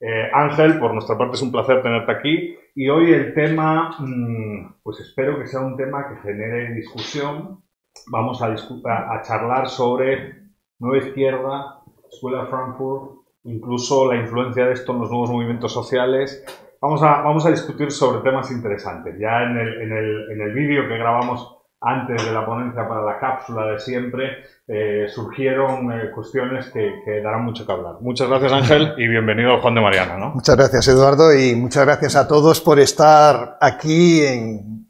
Eh, Ángel, por nuestra parte es un placer tenerte aquí y hoy el tema, mm, pues espero que sea un tema que genere discusión. Vamos a, a charlar sobre nueva izquierda, escuela Frankfurt, incluso la influencia de esto en los nuevos movimientos sociales vamos a, vamos a discutir sobre temas interesantes. Ya en el, en el, en el vídeo que grabamos antes de la ponencia para la cápsula de siempre, eh, surgieron eh, cuestiones que, darán mucho que hablar. Muchas gracias Ángel y bienvenido Juan de Mariana. Muchas gracias Eduardo y muchas gracias a todos por estar aquí en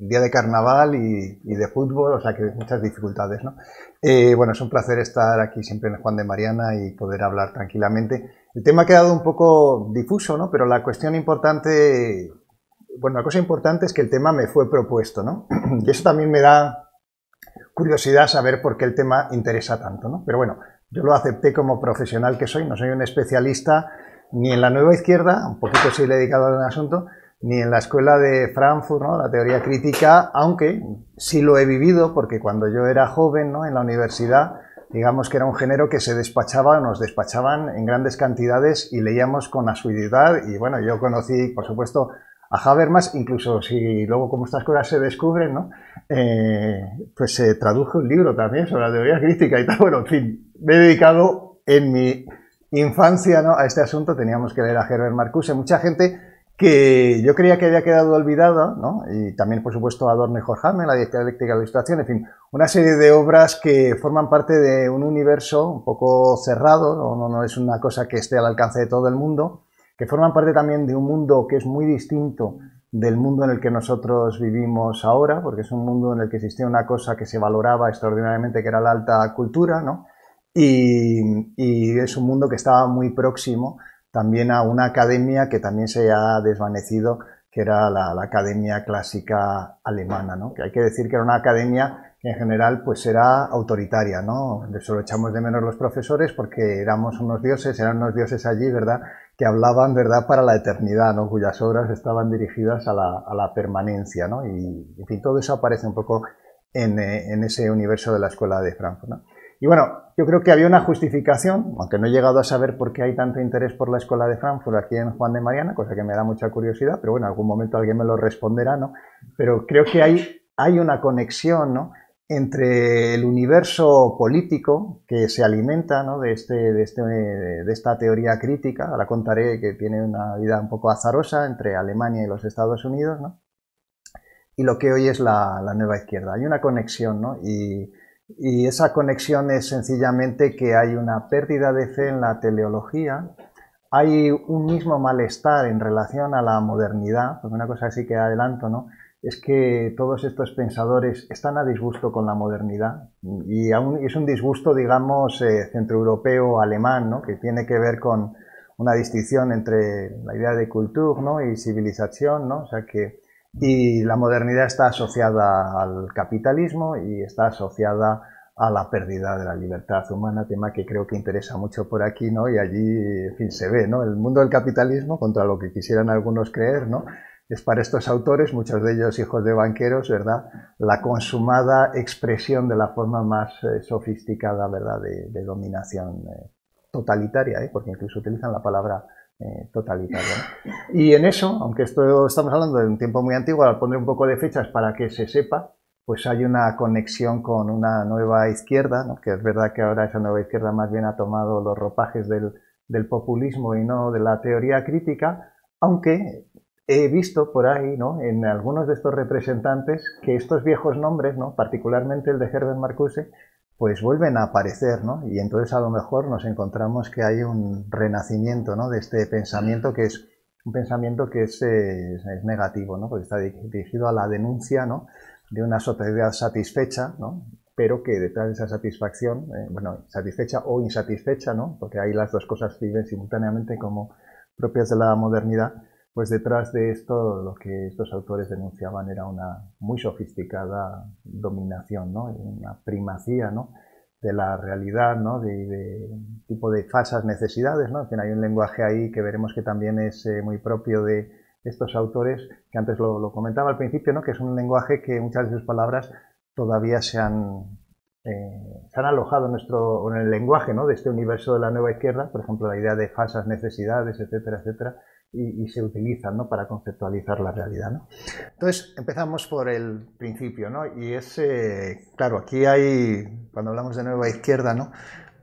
el día de carnaval y, de fútbol, o sea que muchas dificultades. ¿no? Eh, bueno, es un placer estar aquí siempre en Juan de Mariana y poder hablar tranquilamente el tema ha quedado un poco difuso, ¿no? Pero la cuestión importante, bueno, la cosa importante es que el tema me fue propuesto, ¿no? Y eso también me da curiosidad saber por qué el tema interesa tanto, ¿no? Pero bueno, yo lo acepté como profesional que soy, no soy un especialista ni en la nueva izquierda, un poquito sí le he dedicado al asunto, ni en la escuela de Frankfurt, ¿no? la teoría crítica, aunque sí lo he vivido, porque cuando yo era joven ¿no? en la universidad digamos que era un género que se despachaba, nos despachaban en grandes cantidades y leíamos con asiduidad. Y bueno, yo conocí, por supuesto, a Habermas, incluso si luego como estas cosas se descubren, ¿no? Eh, pues se tradujo un libro también sobre la teoría crítica y tal. Bueno, en fin, me he dedicado en mi infancia ¿no? a este asunto, teníamos que leer a Herbert Marcuse. Mucha gente que yo creía que había quedado olvidada, ¿no? y también, por supuesto, Adorno y Horkheimer, la eléctrica de la ilustración, en fin, una serie de obras que forman parte de un universo un poco cerrado, no, no es una cosa que esté al alcance de todo el mundo, que forman parte también de un mundo que es muy distinto del mundo en el que nosotros vivimos ahora, porque es un mundo en el que existía una cosa que se valoraba extraordinariamente, que era la alta cultura, ¿no? y es un mundo que estaba muy próximo también a una academia que también se ha desvanecido, que era la, Academia Clásica Alemana, ¿no? que hay que decir que era una academia que en general pues era autoritaria, ¿no? eso echamos de menos los profesores porque éramos unos dioses, eran unos dioses allí, ¿verdad? Que hablaban, ¿verdad?, para la eternidad, ¿no? Cuyas obras estaban dirigidas a la, permanencia, ¿no? Y, en fin, todo eso aparece un poco en, eh, en, ese universo de la escuela de Frankfurt, ¿no? Y bueno, yo creo que había una justificación, aunque no he llegado a saber por qué hay tanto interés por la escuela de Frankfurt aquí en Juan de Mariana, cosa que me da mucha curiosidad, pero bueno, en algún momento alguien me lo responderá, ¿no? Pero creo que hay, hay una conexión, ¿no? entre el universo político que se alimenta ¿no? de, este, de, este, esta teoría crítica, la contaré que tiene una vida un poco azarosa entre Alemania y los Estados Unidos, ¿no? y lo que hoy es la, la nueva izquierda. Hay una conexión ¿no? y, y esa conexión es sencillamente que hay una pérdida de fe en la teleología, hay un mismo malestar en relación a la modernidad, porque una cosa así que adelanto, ¿no? Es que todos estos pensadores están a disgusto con la modernidad y es un disgusto, digamos, eh, centroeuropeo, alemán, ¿no? Que tiene que ver con una distinción entre la idea de cultura ¿no? y civilización, ¿no? O sea que y la modernidad está asociada al capitalismo y está asociada a la pérdida de la libertad humana, tema que creo que interesa mucho por aquí, ¿no? Y allí, fin, se ve, ¿no? El mundo del capitalismo, contra lo que quisieran algunos creer, ¿no? Es para estos autores, muchos de ellos hijos de banqueros, ¿verdad? La consumada expresión de la forma más eh, sofisticada, ¿verdad? De, dominación eh, totalitaria, ¿eh? Porque incluso utilizan la palabra eh, y en eso, aunque estamos hablando de un tiempo muy antiguo, al poner un poco de fechas para que se sepa, pues hay una conexión con una nueva izquierda, que es verdad que ahora esa nueva izquierda más bien ha tomado los ropajes del, populismo y no de la teoría crítica, aunque he visto por ahí, ¿no? en algunos de estos representantes, que estos viejos nombres, ¿no? particularmente el de Herbert Marcuse, pues vuelven a aparecer, ¿no? Y entonces a lo mejor nos encontramos que hay un renacimiento, ¿no? De este pensamiento que es un pensamiento que es, negativo, ¿no? Porque está dirigido a la denuncia, ¿no? De una sociedad satisfecha, ¿no? Pero que detrás de esa satisfacción, eh, bueno, satisfecha o insatisfecha, ¿no? Porque ahí las dos cosas viven simultáneamente como propias de la modernidad, pues detrás de esto lo que estos autores denunciaban era una muy sofisticada dominación, ¿no? una primacía ¿no? de la realidad, ¿no? de, un tipo de falsas necesidades. ¿no? hay un lenguaje ahí que veremos que también es eh, muy propio de estos autores, que antes lo, comentaba al principio, ¿no? que es un lenguaje que muchas de sus palabras todavía eh, se han, alojado en, nuestro, en el lenguaje ¿no? de este universo de la nueva izquierda, por ejemplo, la idea de falsas necesidades, etcétera, etcétera y, se utilizan para conceptualizar la realidad. Entonces, empezamos por el principio, ¿no? y es, eh, claro, aquí hay, cuando hablamos de nueva izquierda, ¿no?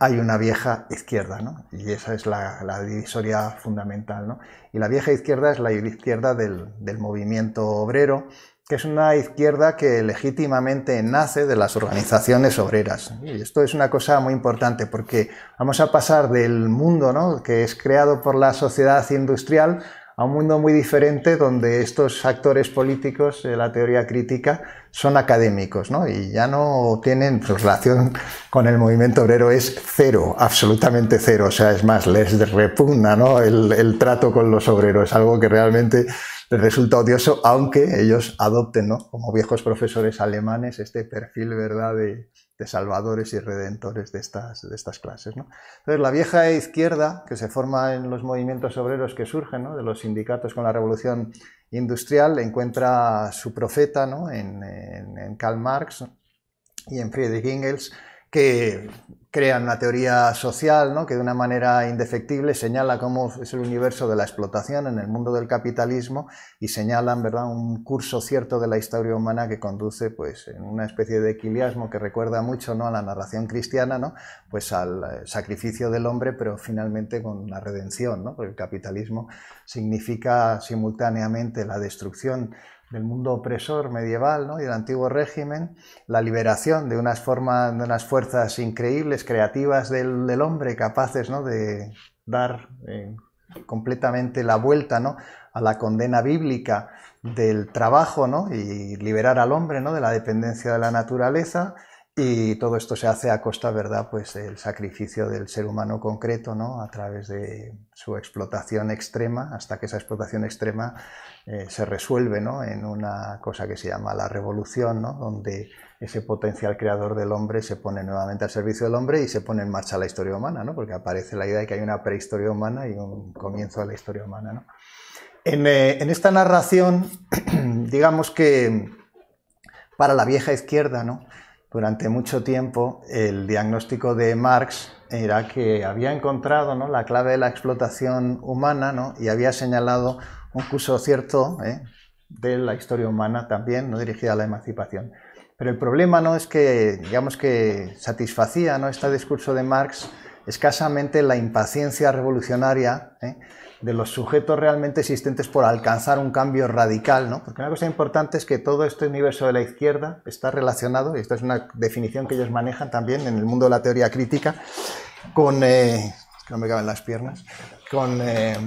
hay una vieja izquierda, y esa es la, la divisoria fundamental. ¿no? Y la vieja izquierda es la izquierda del, del movimiento obrero, que es una izquierda que legítimamente nace de las organizaciones obreras. Y esto es una cosa muy importante porque vamos a pasar del mundo ¿no? que es creado por la sociedad industrial a un mundo muy diferente donde estos actores políticos de eh, la teoría crítica son académicos ¿no? y ya no tienen su relación con el movimiento obrero, es cero, absolutamente cero. O sea, es más, les repugna ¿no? el, trato con los obreros, es algo que realmente les resulta odioso, aunque ellos adopten, ¿no? Como viejos profesores alemanes, este perfil, ¿verdad?, de, salvadores y redentores de estas, de estas clases, ¿no? la vieja izquierda, que se forma en los movimientos obreros que surgen, De los sindicatos con la revolución industrial, encuentra su profeta, en Karl Marx y en Friedrich Engels, que crean una teoría social ¿no? que de una manera indefectible señala cómo es el universo de la explotación en el mundo del capitalismo y señalan ¿verdad? un curso cierto de la historia humana que conduce pues, en una especie de equiliasmo que recuerda mucho ¿no? a la narración cristiana, ¿no? pues al eh, sacrificio del hombre, pero finalmente con la redención. Porque el capitalismo significa simultáneamente la destrucción del mundo opresor medieval y del antiguo régimen, la liberación de unas, de unas fuerzas increíbles, creativas del, hombre, capaces ¿no? de dar eh, completamente la vuelta ¿no? a la condena bíblica del trabajo y liberar al hombre ¿no? de la dependencia de la naturaleza, y todo esto se hace a costa, ¿verdad?, pues del sacrificio del ser humano concreto, ¿no?, a través de su explotación extrema, hasta que esa explotación extrema eh, se resuelve, ¿no?, en una cosa que se llama la revolución, ¿no?, donde ese potencial creador del hombre se pone nuevamente al servicio del hombre y se pone en marcha la historia humana, ¿no?, porque aparece la idea de que hay una prehistoria humana y un comienzo de la historia humana, ¿no? en, eh, en esta narración, digamos que para la vieja izquierda, ¿no?, durante mucho tiempo el diagnóstico de Marx era que había encontrado ¿no? la clave de la explotación humana y había señalado un curso cierto ¿eh? de la historia humana también, no dirigida a la emancipación. Pero el problema no es que, digamos que satisfacía ¿no? este discurso de Marx escasamente la impaciencia revolucionaria ¿eh? de los sujetos realmente existentes por alcanzar un cambio radical, ¿no? Porque una cosa importante es que todo este universo de la izquierda está relacionado, y esta es una definición que ellos manejan también en el mundo de la teoría crítica, con... Eh, que no me caben las piernas, con... Eh,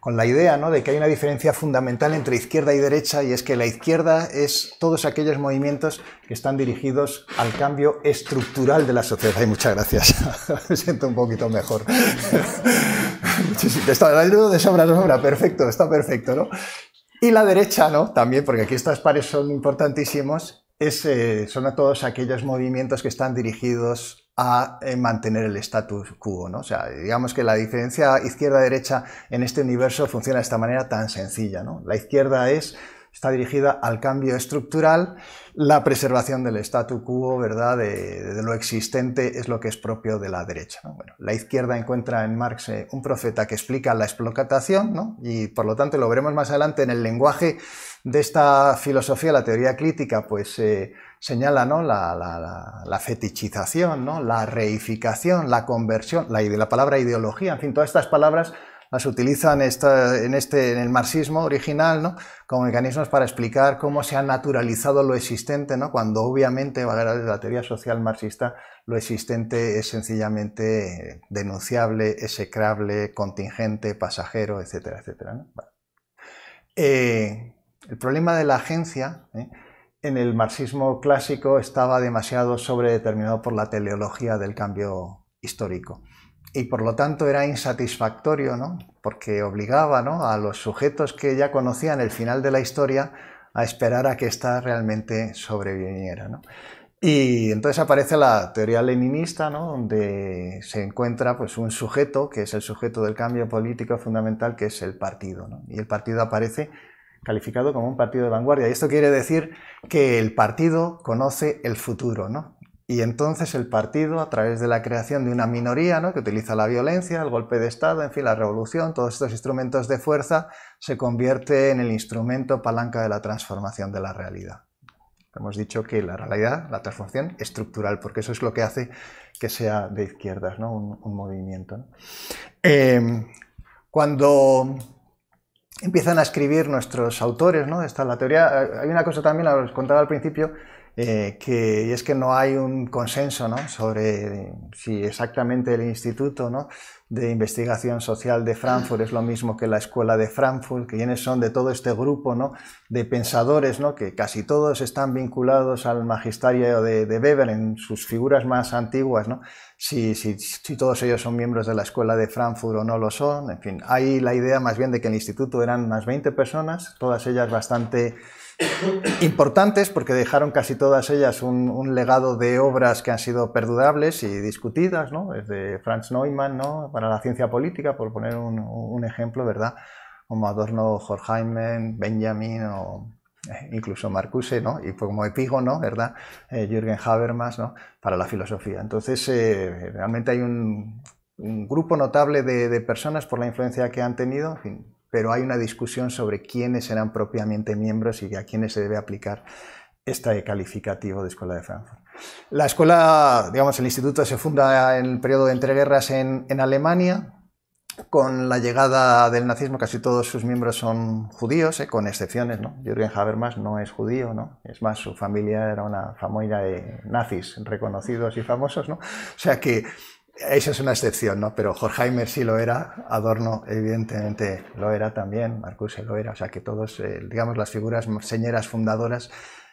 con la idea ¿no? de que hay una diferencia fundamental entre izquierda y derecha y es que la izquierda es todos aquellos movimientos que están dirigidos al cambio estructural de la sociedad. Y muchas gracias. Me siento un poquito mejor sí, sí, está, de de sobra, sobra, perfecto, está perfecto, ¿no? Y la derecha, ¿no? También, porque aquí estas pares son importantísimos, es, eh, son todos aquellos movimientos que están dirigidos a eh, mantener el status quo. ¿no? O sea, digamos que la diferencia izquierda-derecha en este universo funciona de esta manera tan sencilla. ¿no? La izquierda es está dirigida al cambio estructural, la preservación del statu quo, ¿verdad? De, lo existente es lo que es propio de la derecha. la izquierda encuentra en Marx eh, un profeta que explica la explotación, y por lo tanto lo veremos más adelante en el lenguaje de esta filosofía, la teoría crítica, pues eh, señala la, fetichización, ¿no? la reificación, la conversión, la, la palabra ideología, en fin, todas estas palabras las utilizan este, en, el marxismo original como mecanismos para explicar cómo se ha naturalizado lo existente, cuando obviamente, de la teoría social marxista, lo existente es sencillamente denunciable, execrable, contingente, pasajero, etcétera, etcétera. Eh, el problema de la agencia... ¿eh? en el marxismo clásico estaba demasiado sobredeterminado por la teleología del cambio histórico y por lo tanto era insatisfactorio, ¿no? porque obligaba ¿no? a los sujetos que ya conocían el final de la historia a esperar a que ésta realmente sobreviniera. Y entonces aparece la teoría leninista, ¿no? donde se encuentra pues, un sujeto, que es el sujeto del cambio político fundamental, que es el partido. Y el partido aparece calificado como un partido de vanguardia. Y esto quiere decir que el partido conoce el futuro, ¿no? Y entonces el partido, a través de la creación de una minoría ¿no? que utiliza la violencia, el golpe de Estado, en fin, la revolución, todos estos instrumentos de fuerza, se convierte en el instrumento palanca de la transformación de la realidad. Hemos dicho que la realidad, la transformación estructural, porque eso es lo que hace que sea de izquierdas, ¿no? un, movimiento. Em, cuando empiezan a escribir nuestros autores, ¿no? Está la teoría. Eh, hay una cosa también, os contaba al principio, eh, que y es que no hay un consenso sobre si exactamente el Instituto de Investigación Social de Frankfurt es lo mismo que la Escuela de Frankfurt, que quienes son de todo este grupo de pensadores, que casi todos están vinculados al magisterio de, de Weber en sus figuras más antiguas, si, todos ellos son miembros de la Escuela de Frankfurt o no lo son. En fin, hay la idea más bien de que el Instituto eran unas 20 personas, todas ellas bastante importantes porque dejaron casi todas ellas un, legado de obras que han sido perdurables y discutidas, ¿no? desde Franz Neumann ¿no? para la ciencia política, por poner un, ejemplo, ¿verdad? como Adorno, Horkheimer, Benjamin o eh, incluso Marcuse, ¿no? y como epígono, ¿verdad? Eh, Jürgen Habermas, ¿no? para la filosofía. Entonces, eh, realmente hay un, grupo notable de, de, personas por la influencia que han tenido, en fin, pero hay una discusión sobre quiénes serán propiamente miembros y a quiénes se debe aplicar este calificativo de Escuela de Frankfurt. La escuela, digamos, el instituto se funda en el periodo de entreguerras en, en Alemania, con la llegada del nazismo casi todos sus miembros son judíos, eh, con excepciones, ¿no? Jürgen Habermas no es judío, ¿no? Es más, su familia era una famosa de nazis reconocidos y famosos, ¿no? O sea que esa es una excepción, ¿no? Pero Horkheimer sí lo era, Adorno evidentemente lo era también, Marcuse lo era, o sea que todos, eh, digamos, las figuras señeras fundadoras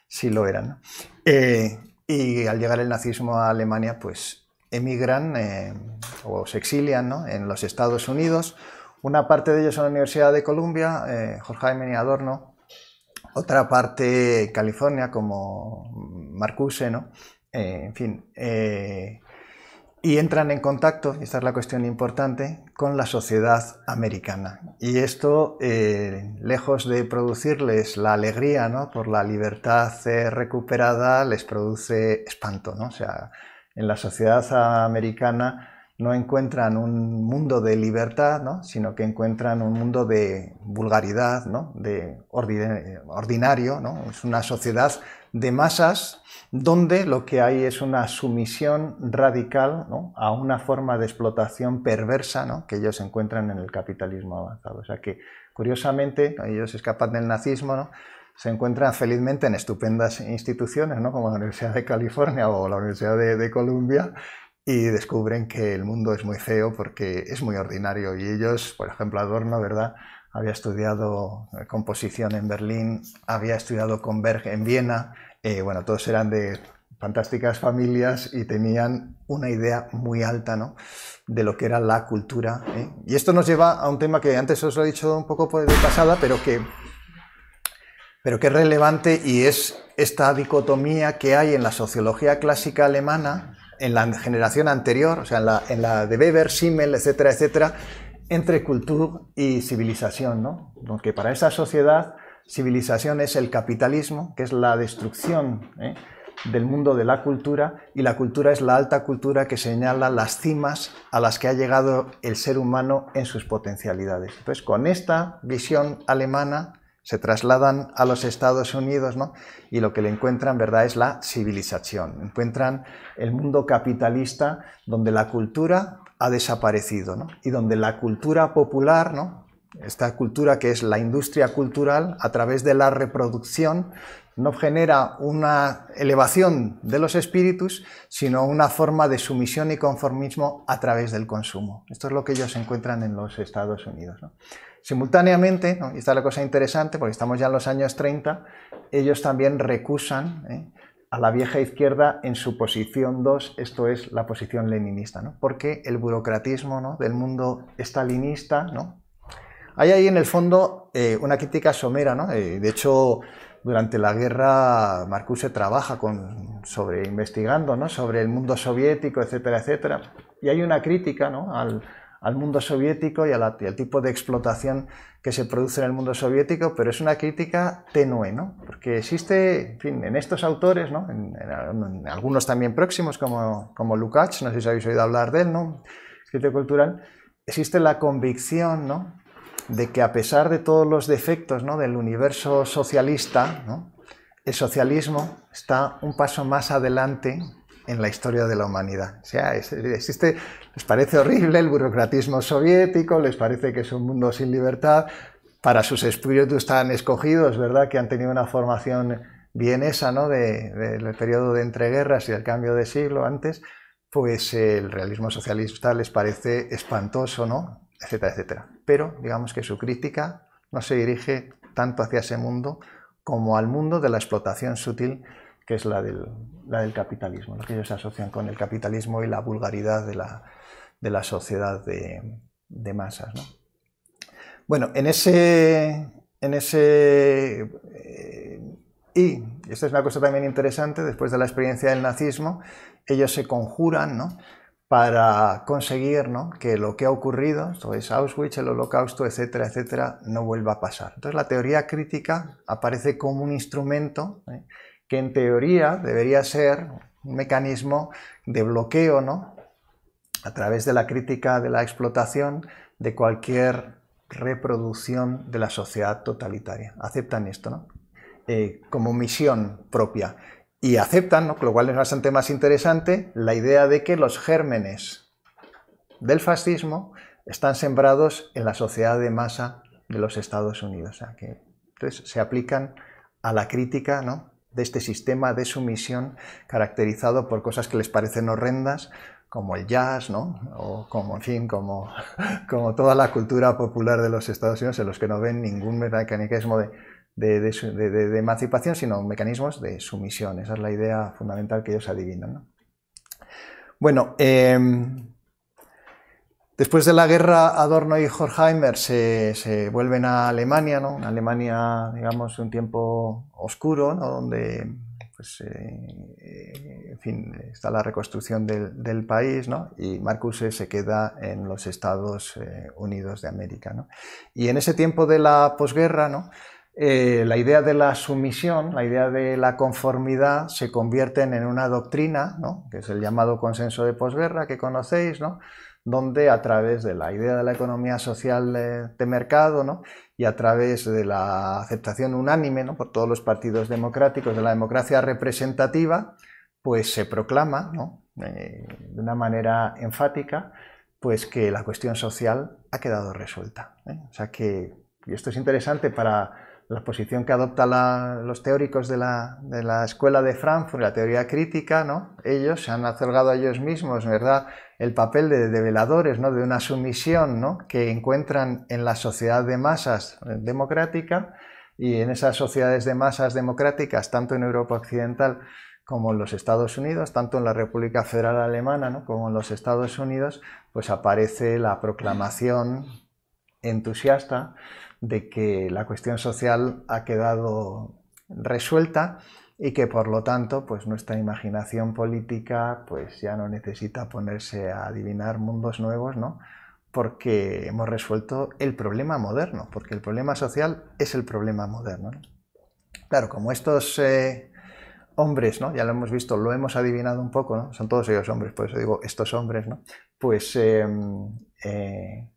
sí lo eran. Eh, y al llegar el nazismo a Alemania, pues emigran eh, o se exilian ¿no? en los Estados Unidos. Una parte de ellos en la Universidad de Columbia, eh, Horkheimer y Adorno. Otra parte en California, como Marcuse, ¿no? en fin, y entran en contacto, y esta es la cuestión importante, con la sociedad americana. Y esto, eh, lejos de producirles la alegría por la libertad eh, recuperada, les produce espanto. ¿no? O sea, en la sociedad americana no encuentran un mundo de libertad, sino que encuentran un mundo de vulgaridad, de ordinario. Es una sociedad de masas donde lo que hay es una sumisión radical a una forma de explotación perversa que ellos encuentran en el capitalismo avanzado. O sea que, curiosamente, ellos escapan del nazismo, se encuentran felizmente en estupendas instituciones, como la Universidad de California o la Universidad de, de Columbia, y descubren que el mundo es muy feo porque es muy ordinario. Y ellos, por ejemplo, Adorno, ¿verdad? Había estudiado composición en Berlín, había estudiado con Berg en Viena, eh, bueno, todos eran de fantásticas familias y tenían una idea muy alta ¿no? de lo que era la cultura. ¿eh? Y esto nos lleva a un tema que antes os lo he dicho un poco pues, de pasada, pero que, pero que es relevante y es esta dicotomía que hay en la sociología clásica alemana, en la generación anterior, o sea, en la, de Weber, Simmel, etcétera, etcétera, entre cultura y civilización, ¿no? Porque para esa sociedad civilización es el capitalismo, que es la destrucción ¿eh? del mundo de la cultura, y la cultura es la alta cultura que señala las cimas a las que ha llegado el ser humano en sus potencialidades. Entonces, con esta visión alemana se trasladan a los Estados Unidos y lo que le encuentran ¿verdad? es la civilización. Encuentran el mundo capitalista donde la cultura ha desaparecido y donde la cultura popular, ¿no? esta cultura que es la industria cultural, a través de la reproducción, no genera una elevación de los espíritus, sino una forma de sumisión y conformismo a través del consumo. Esto es lo que ellos encuentran en los Estados Unidos. Simultáneamente, y esta es la cosa interesante, porque estamos ya en los años 30, ellos también recusan ¿eh? a la vieja izquierda en su posición 2, esto es la posición leninista, ¿no? porque el burocratismo del mundo estalinista, ¿no? Hay ahí en el fondo eh, una crítica somera, ¿no? Eh, de hecho, durante la guerra Marcuse trabaja con, sobre, investigando ¿no? sobre el mundo soviético, etcétera, etcétera. Y hay una crítica al, mundo soviético y, al tipo de explotación que se produce en el mundo soviético, pero es una crítica tenue, ¿no? porque existe, en estos autores, ¿no? en, algunos también próximos, como, Lukács, no sé si habéis oído hablar de él, ¿no? cultural, existe la convicción ¿no? de que a pesar de todos los defectos del universo socialista, el socialismo está un paso más adelante en la historia de la humanidad. O sea, existe, les parece horrible el burocratismo soviético, les parece que es un mundo sin libertad, para sus espíritus tan escogidos, ¿verdad?, que han tenido una formación bien ¿no?, del de, de, periodo de entreguerras y el cambio de siglo antes, pues el realismo socialista les parece espantoso, ¿no?, etcétera, etcétera. Pero digamos que su crítica no se dirige tanto hacia ese mundo como al mundo de la explotación sutil que es la del, la del capitalismo, lo que ellos asocian con el capitalismo y la vulgaridad de la, sociedad de, masas. Bueno, en ese... En ese eh, y esta es una cosa también interesante, después de la experiencia del nazismo, ellos se conjuran, ¿no? para conseguir ¿no? que lo que ha ocurrido, es Auschwitz, el holocausto, etcétera, etcétera, no vuelva a pasar. Entonces la teoría crítica aparece como un instrumento ¿eh? que en teoría debería ser un mecanismo de bloqueo ¿no? a través de la crítica de la explotación de cualquier reproducción de la sociedad totalitaria. Aceptan esto ¿no? Eh, como misión propia y aceptan, lo cual es bastante más interesante, la idea de que los gérmenes del fascismo están sembrados en la sociedad de masa de los Estados Unidos. que, entonces se aplican a la crítica de este sistema de sumisión caracterizado por cosas que les parecen horrendas, como el jazz, O como, en fin, como, como toda la cultura popular de los Estados Unidos, en los que no ven ningún mecanismo de de, emancipación, sino mecanismos de sumisión. Esa es la idea fundamental que ellos adivinan. ¿no? Bueno, em, después de la guerra, Adorno y Horkheimer se, vuelven a Alemania, ¿no? una Alemania, digamos, un tiempo oscuro, ¿no? donde pues, eh, eh, en fin, está la reconstrucción del, país, ¿no? Y Marcuse se queda en los Estados eh, Unidos de América, ¿no? Y en ese tiempo de la posguerra, ¿no? Eh, la idea de la sumisión, la idea de la conformidad, se convierten en una doctrina, que es el llamado consenso de posguerra que conocéis, donde a través de la idea de la economía social de mercado y a través de la aceptación unánime ¿no? por todos los partidos democráticos de la democracia representativa, pues se proclama eh, de una manera enfática pues que la cuestión social ha quedado resuelta. ¿eh? O sea que, y esto es interesante para la posición que adoptan los teóricos de la, escuela de Frankfurt, la teoría crítica, ¿no? ellos se han acercado a ellos mismos, ¿verdad? El papel de, develadores, De una sumisión, Que encuentran en la sociedad de masas democrática y en esas sociedades de masas democráticas, tanto en Europa Occidental como en los Estados Unidos, tanto en la República Federal Alemana como en los Estados Unidos, pues aparece la proclamación entusiasta de que la cuestión social ha quedado resuelta y que por lo tanto pues nuestra imaginación política pues ya no necesita ponerse a adivinar mundos nuevos, ¿no? Porque hemos resuelto el problema moderno, porque el problema social es el problema moderno. Claro, como estos eh, hombres, ¿no? Ya lo hemos visto, lo hemos adivinado un poco, ¿no? Son todos ellos hombres, por eso digo estos hombres, ¿no? Pues em, eh,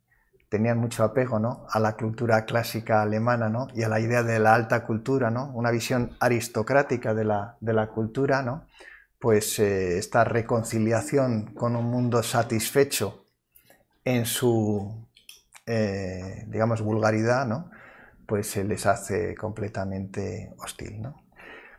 tenían mucho apego a la cultura clásica alemana y a la idea de la alta cultura, ¿no? una visión aristocrática de la, cultura, pues eh, esta reconciliación con un mundo satisfecho en su, eh, digamos, vulgaridad, ¿no? pues se les hace completamente hostil.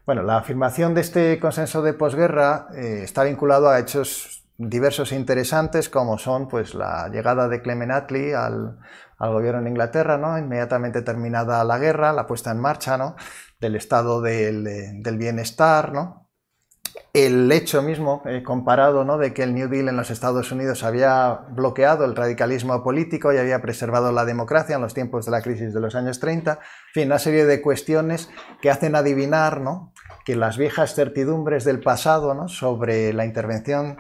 Bueno, la afirmación de este consenso de posguerra eh, está vinculado a hechos diversos interesantes como son pues, la llegada de Clement Attlee al, gobierno en Inglaterra, ¿no? inmediatamente terminada la guerra, la puesta en marcha ¿no? del estado del, bienestar, ¿no? el hecho mismo eh, comparado ¿no? de que el New Deal en los Estados Unidos había bloqueado el radicalismo político y había preservado la democracia en los tiempos de la crisis de los años 30, en fin, una serie de cuestiones que hacen adivinar que las viejas certidumbres del pasado sobre la intervención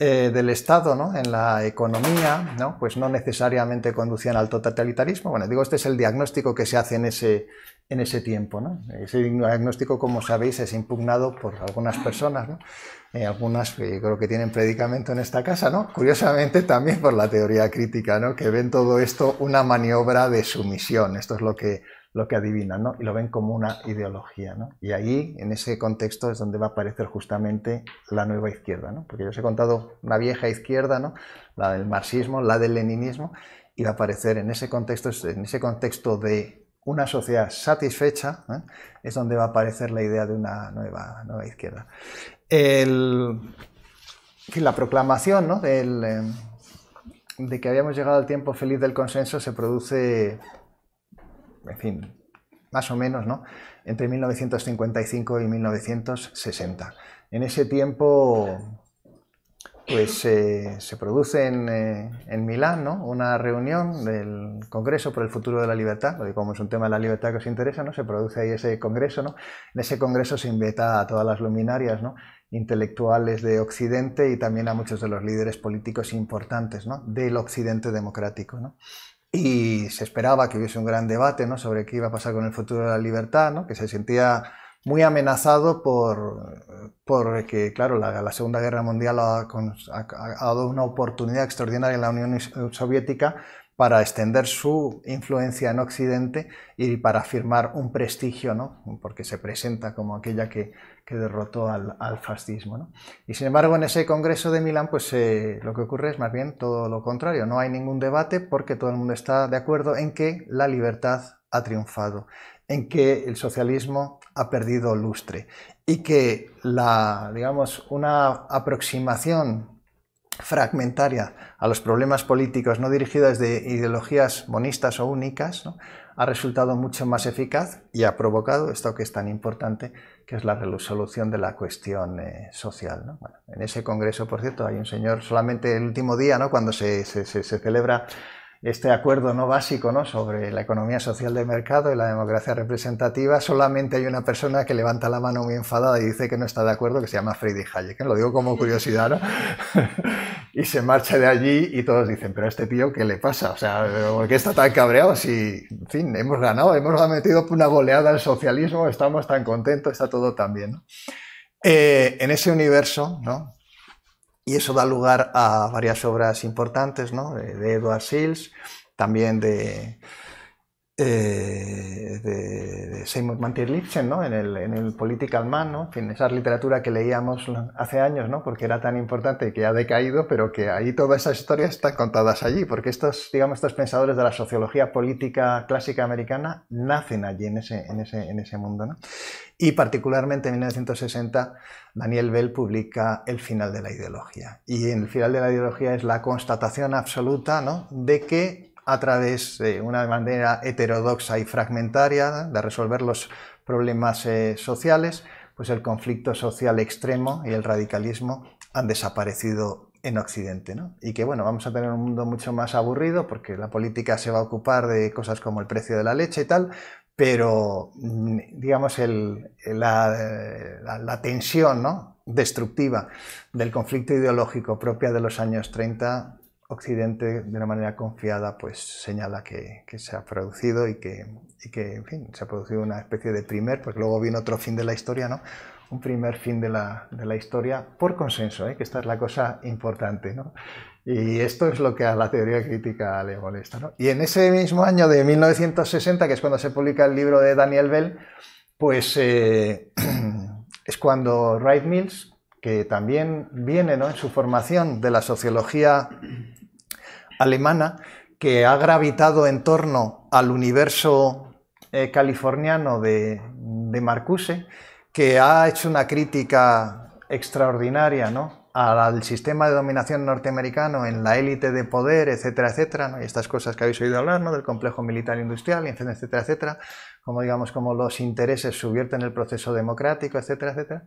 eh, del Estado ¿no? en la economía, ¿no? pues no necesariamente conducían al totalitarismo. Bueno, digo, este es el diagnóstico que se hace en ese, en ese tiempo. Ese diagnóstico, como sabéis, es impugnado por algunas personas, ¿no? Eh, algunas que eh, creo que tienen predicamento en esta casa, ¿no? curiosamente también por la teoría crítica, ¿no? que ven todo esto una maniobra de sumisión. Esto es lo que lo que adivinan, Y lo ven como una ideología, Y ahí, en ese contexto, es donde va a aparecer justamente la nueva izquierda, Porque yo os he contado una vieja izquierda, ¿no? La del marxismo, la del leninismo, y va a aparecer en ese contexto, en ese contexto de una sociedad satisfecha, ¿eh? es donde va a aparecer la idea de una nueva, nueva izquierda. la proclamación em, de que habíamos llegado al tiempo feliz del consenso se produce en fin, más o menos, ¿no? Entre 1955 y 1960. En ese tiempo, pues eh, se produce en, eh, Milán una reunión del Congreso por el Futuro de la Libertad, como es un tema de la libertad que os interesa, ¿no? se produce ahí ese congreso. ¿no? En ese congreso se invita a todas las luminarias, ¿no? intelectuales de Occidente y también a muchos de los líderes políticos importantes ¿no? del Occidente democrático. ¿no? y se esperaba que hubiese un gran debate sobre qué iba a pasar con el futuro de la libertad, que se sentía muy amenazado por, por que, claro, la, Segunda Guerra Mundial ha, dado una oportunidad extraordinaria en la Unión eh, Soviética para extender su influencia en Occidente y para afirmar un prestigio, ¿no? porque se presenta como aquella que que derrotó al, fascismo. Y sin embargo, en ese Congreso de Milán, pues eh, lo que ocurre es más bien todo lo contrario. No hay ningún debate porque todo el mundo está de acuerdo en que la libertad ha triunfado, en que el socialismo ha perdido lustre y que la, digamos, una aproximación fragmentaria a los problemas políticos no dirigidos de ideologías monistas o únicas, ha resultado mucho más eficaz y ha provocado esto que es tan importante que es la resolución de la cuestión eh, social. en ese congreso, por cierto, hay un señor solamente el último día, ¿no? cuando se, celebra este acuerdo no básico ¿no? sobre la economía social de mercado y la democracia representativa, solamente hay una persona que levanta la mano muy enfadada y dice que no está de acuerdo, que se llama Friedrich Hayek. Lo digo como curiosidad, ¿no? y se marcha de allí y todos dicen, pero este tío, ¿qué le pasa? O sea, ¿por qué está tan cabreado? Si, en fin, hemos ganado, hemos metido una goleada al socialismo, estamos tan contentos, está todo tan bien. Eh, en ese universo, ¿no? Y eso da lugar a varias obras importantes, ¿no? De, Edward Sills, también de, eh, de, Seymour mantier Lipsen, ¿no? en, el, en el Political Man, en esa literatura que leíamos hace años, ¿no? porque era tan importante que ha decaído, pero que ahí todas esas historias están contadas allí, porque estos, digamos, estos pensadores de la sociología política clásica americana nacen allí, en ese, ese, en ese mundo. Y particularmente en 1960, Daniel Bell publica El final de la ideología. Y en el final de la ideología es la constatación absoluta ¿no? de que a través de una manera heterodoxa y fragmentaria de resolver los problemas eh, sociales, pues el conflicto social extremo y el radicalismo han desaparecido en Occidente. Y que bueno, vamos a tener un mundo mucho más aburrido porque la política se va a ocupar de cosas como el precio de la leche y tal, pero mm, digamos el, la, eh, tensión destructiva del conflicto ideológico propia de los años 30 Occidente, de una manera confiada, pues señala que, se ha producido y que, en fin, se ha producido una especie de primer, porque luego viene otro fin de la historia, ¿no? Un primer fin de la, historia por consenso, ¿eh? que esta es la cosa importante, Y esto es lo que a la teoría crítica le molesta, Y en ese mismo año de 1960, que es cuando se publica el libro de Daniel Bell, pues eh, es cuando Wright Mills, que también viene en su formación de la sociología alemana que ha gravitado en torno al universo eh, californiano de, Marcuse, que ha hecho una crítica extraordinaria ¿no? al sistema de dominación norteamericano en la élite de poder, etcétera, etcétera, y estas cosas que habéis oído hablar, del complejo militar industrial, etcétera, etcétera, como digamos, como los intereses subvierten el proceso democrático, etcétera, etcétera,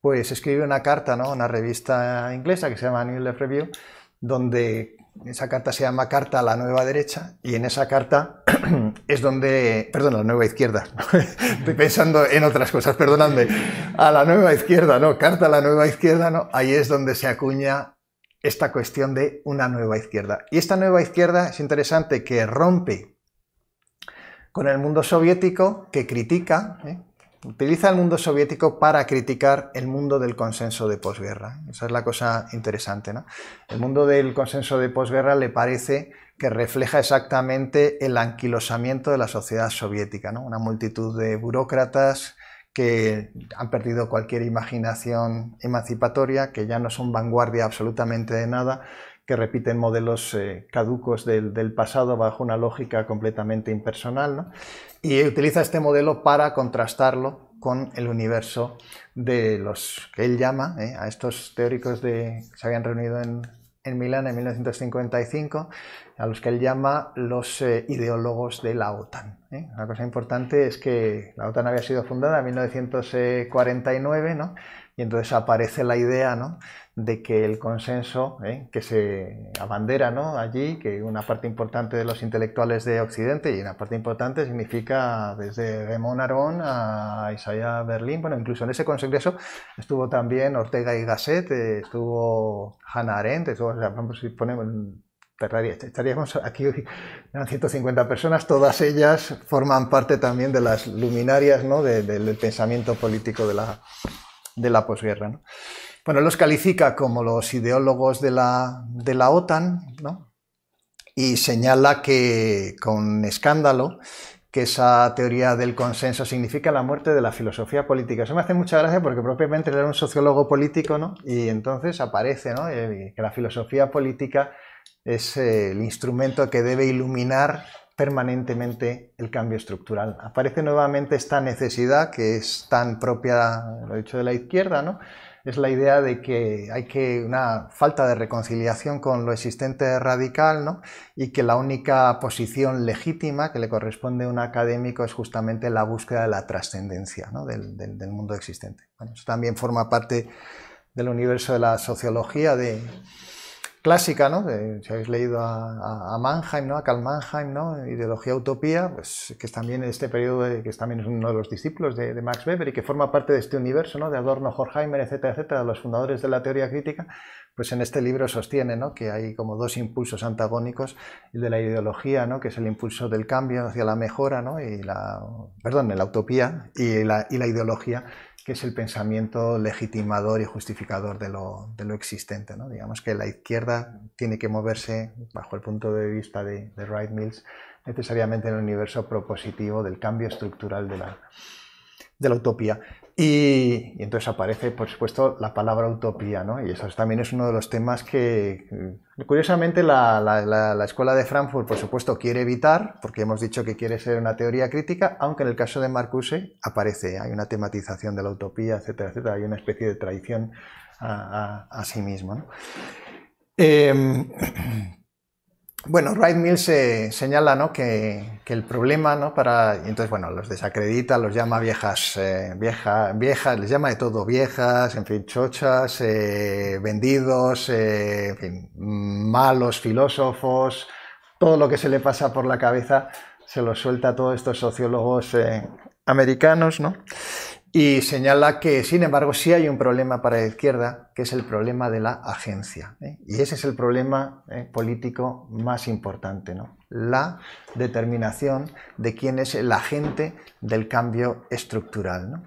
pues escribe una carta, ¿no? una revista inglesa que se llama New Left Review, donde esa carta se llama Carta a la Nueva Derecha y en esa carta es donde, perdón, a la Nueva Izquierda, estoy pensando en otras cosas, perdonadme, a la Nueva Izquierda, no, Carta a la Nueva Izquierda, no, ahí es donde se acuña esta cuestión de una nueva izquierda. Y esta nueva izquierda es interesante que rompe con el mundo soviético, que critica, ¿eh? utiliza el mundo soviético para criticar el mundo del consenso de posguerra. Esa es la cosa interesante. ¿no? El mundo del consenso de posguerra le parece que refleja exactamente el anquilosamiento de la sociedad soviética. ¿no? Una multitud de burócratas que han perdido cualquier imaginación emancipatoria, que ya no son vanguardia absolutamente de nada, que repiten modelos eh, caducos del, del, pasado bajo una lógica completamente impersonal. ¿no? y utiliza este modelo para contrastarlo con el universo de los que él llama, eh, a estos teóricos de, que se habían reunido en, Milán en 1955, a los que él llama los eh, ideólogos de la OTAN. Eh. Una cosa importante es que la OTAN había sido fundada en 1949, ¿no? Y entonces aparece la idea de que el consenso ¿eh? que se abandera ¿no? allí, que una parte importante de los intelectuales de Occidente y una parte importante significa desde Raymond Aron a Isaiah Berlín, bueno, incluso en ese congreso estuvo también Ortega y Gasset, eh, estuvo Hannah Arendt, estuvo, si ponemos, estaríamos aquí 150 personas, todas ellas forman parte también de las luminarias ¿no? del pensamiento político de la, de la posguerra. ¿no? Bueno, los califica como los ideólogos de la, de la OTAN y señala que, con escándalo, que esa teoría del consenso significa la muerte de la filosofía política. Eso me hace mucha gracia porque propiamente era un sociólogo político, Y entonces aparece, eh, Que la filosofía política es eh, el instrumento que debe iluminar permanentemente el cambio estructural. Aparece nuevamente esta necesidad que es tan propia, lo dicho, de la izquierda, ¿no? Es la idea de que hay que una falta de reconciliación con lo existente radical, ¿no? Y que la única posición legítima que le corresponde a un académico es justamente la búsqueda de la trascendencia, del, mundo existente. eso también forma parte del universo de la sociología de clásica, ¿no? si habéis leído a, Mannheim, ¿no? A Karl Mannheim, ¿no? Ideología Utopía, pues que es también este periodo, que también es uno de los discípulos de, Max Weber y que forma parte de este universo, ¿no? De Adorno, Horkheimer, etcétera, etcétera, los fundadores de la teoría crítica, pues en este libro sostiene, Que hay como dos impulsos antagónicos, el de la ideología, ¿no? Que es el impulso del cambio hacia la mejora, ¿no? Y la, perdón, la utopía y la, y la ideología que es el pensamiento legitimador y justificador de lo, existente. ¿no? Digamos que la izquierda tiene que moverse, bajo el punto de vista de, Wright Mills, necesariamente en el universo propositivo del cambio estructural de la, de la utopía. Y, entonces aparece, por supuesto, la palabra utopía, ¿no? Y eso también es uno de los temas que, curiosamente, la, escuela de Frankfurt, por supuesto, quiere evitar, porque hemos dicho que quiere ser una teoría crítica, aunque en el caso de Marcuse aparece, hay una tematización de la utopía, etcétera, etcétera, hay una especie de traición a, sí mismo, ¿no? Em, Bueno, Wright Mills eh, señala que, el problema, ¿no? Para, entonces, bueno, los desacredita, los llama viejas, eh, viejas, les llama de todo, viejas, en fin, chochas, eh, vendidos, malos filósofos, todo lo que se le pasa por la cabeza se lo suelta a todos estos sociólogos americanos, ¿no? y señala que, sin embargo, sí hay un problema para la izquierda, que es el problema de la agencia. ¿eh? Y ese es el problema ¿eh? político más importante, ¿no? la determinación de quién es el agente del cambio estructural.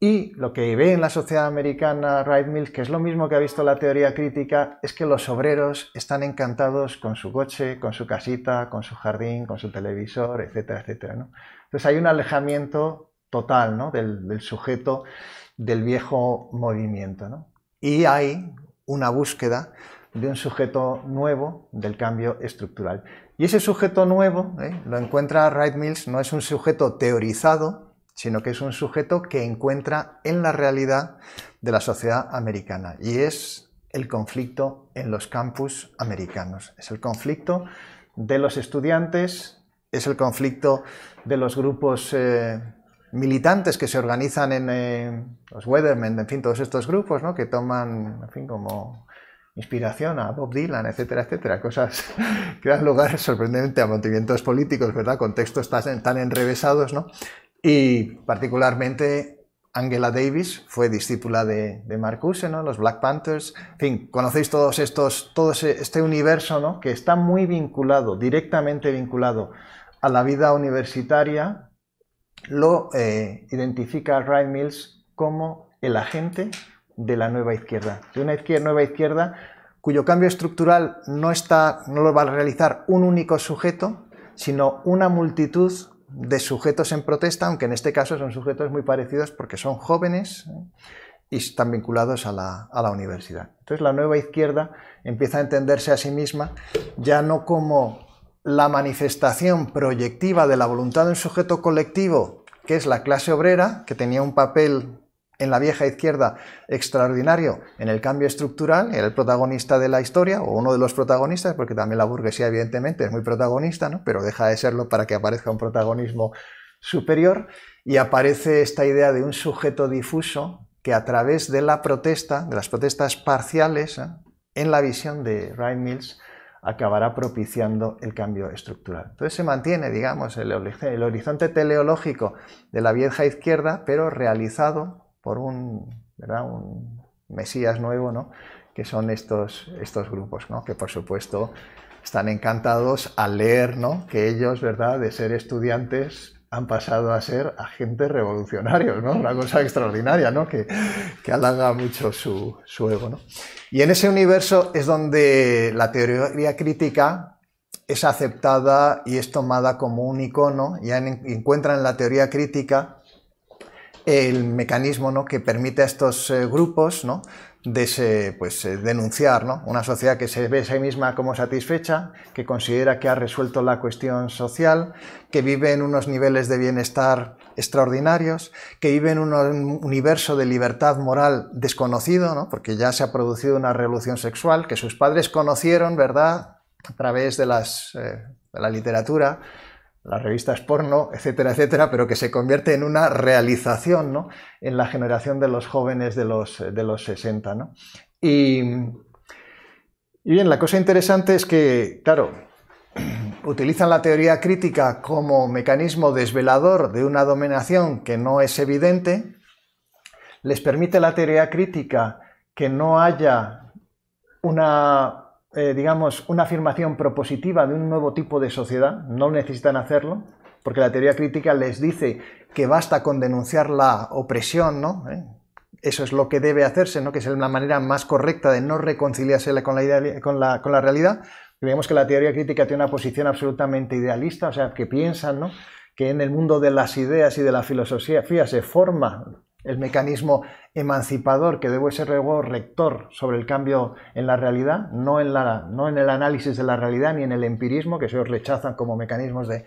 Y lo que ve en la sociedad americana Wright Mills, que es lo mismo que ha visto la teoría crítica, es que los obreros están encantados con su coche, con su casita, con su jardín, con su televisor, etcétera, etcétera. ¿no? Entonces hay un alejamiento total ¿no? del, sujeto del viejo movimiento. Y hay una búsqueda de un sujeto nuevo del cambio estructural. Y ese sujeto nuevo, ¿eh? lo encuentra Wright Mills, no es un sujeto teorizado, sino que es un sujeto que encuentra en la realidad de la sociedad americana. Y es el conflicto en los campus americanos. Es el conflicto de los estudiantes, es el conflicto de los grupos eh, militantes que se organizan en eh, los Weathermen, en fin, todos estos grupos, ¿no? Que toman, en fin, como inspiración a Bob Dylan, etcétera, etcétera, cosas que dan lugar sorprendentemente a movimientos políticos, ¿verdad? Contextos tan, tan enrevesados, ¿no? Y particularmente Angela Davis fue discípula de, de Marcuse, ¿no? Los Black Panthers, en fin, conocéis todos estos, todo este universo, ¿no? Que está muy vinculado, directamente vinculado a la vida universitaria, lo eh, identifica Ray Mills como el agente de la nueva izquierda, de una nueva izquierda cuyo cambio estructural no, está, no lo va a realizar un único sujeto, sino una multitud de sujetos en protesta, aunque en este caso son sujetos muy parecidos porque son jóvenes ¿eh? y están vinculados a la, a la universidad. Entonces la nueva izquierda empieza a entenderse a sí misma ya no como la manifestación proyectiva de la voluntad de un sujeto colectivo, que es la clase obrera, que tenía un papel en la vieja izquierda extraordinario en el cambio estructural, era el protagonista de la historia, o uno de los protagonistas, porque también la burguesía evidentemente es muy protagonista, ¿no? pero deja de serlo para que aparezca un protagonismo superior, y aparece esta idea de un sujeto difuso que a través de la protesta, de las protestas parciales, ¿eh? en la visión de Ryan Mills, acabará propiciando el cambio estructural. Entonces se mantiene, digamos, el, horizonte teleológico de la vieja izquierda, pero realizado por un, un Mesías nuevo, ¿no? que son estos, estos grupos, ¿no? que por supuesto están encantados al leer ¿no? que ellos, ¿verdad? de ser estudiantes, han pasado a ser agentes revolucionarios, ¿no? Una cosa extraordinaria, ¿no? Que, que halaga mucho su, su ego, Y en ese universo es donde la teoría crítica es aceptada y es tomada como un icono, ya encuentran en la teoría crítica el mecanismo que permite a estos eh, grupos ¿no? de ese, pues, eh, denunciar una sociedad que se ve a sí misma como satisfecha, que considera que ha resuelto la cuestión social, que vive en unos niveles de bienestar extraordinarios, que vive en un universo de libertad moral desconocido, porque ya se ha producido una revolución sexual que sus padres conocieron, ¿verdad?, a través de eh, la literatura, las revistas porno, etcétera, etcétera, pero que se convierte en una realización en la generación de los jóvenes de los, de los 60. Y, y bien, la cosa interesante es que, claro, utilizan la teoría crítica como mecanismo desvelador de una dominación que no es evidente, les permite la teoría crítica que no haya una eh, digamos, una afirmación propositiva de un nuevo tipo de sociedad, no necesitan hacerlo, porque la teoría crítica les dice que basta con denunciar la opresión, ¿no? ¿Eh? Eso es lo que debe hacerse, ¿no? Que es la manera más correcta de no reconciliarse con la, con realidad. Vemos que la teoría crítica tiene una posición absolutamente idealista, o sea, que piensan, que en el mundo de las ideas y de la filosofía se forma el mecanismo emancipador que debe ser luego rector sobre el cambio en la realidad, no en, la, no en el análisis de la realidad ni en el empirismo, que se os rechazan como mecanismos de,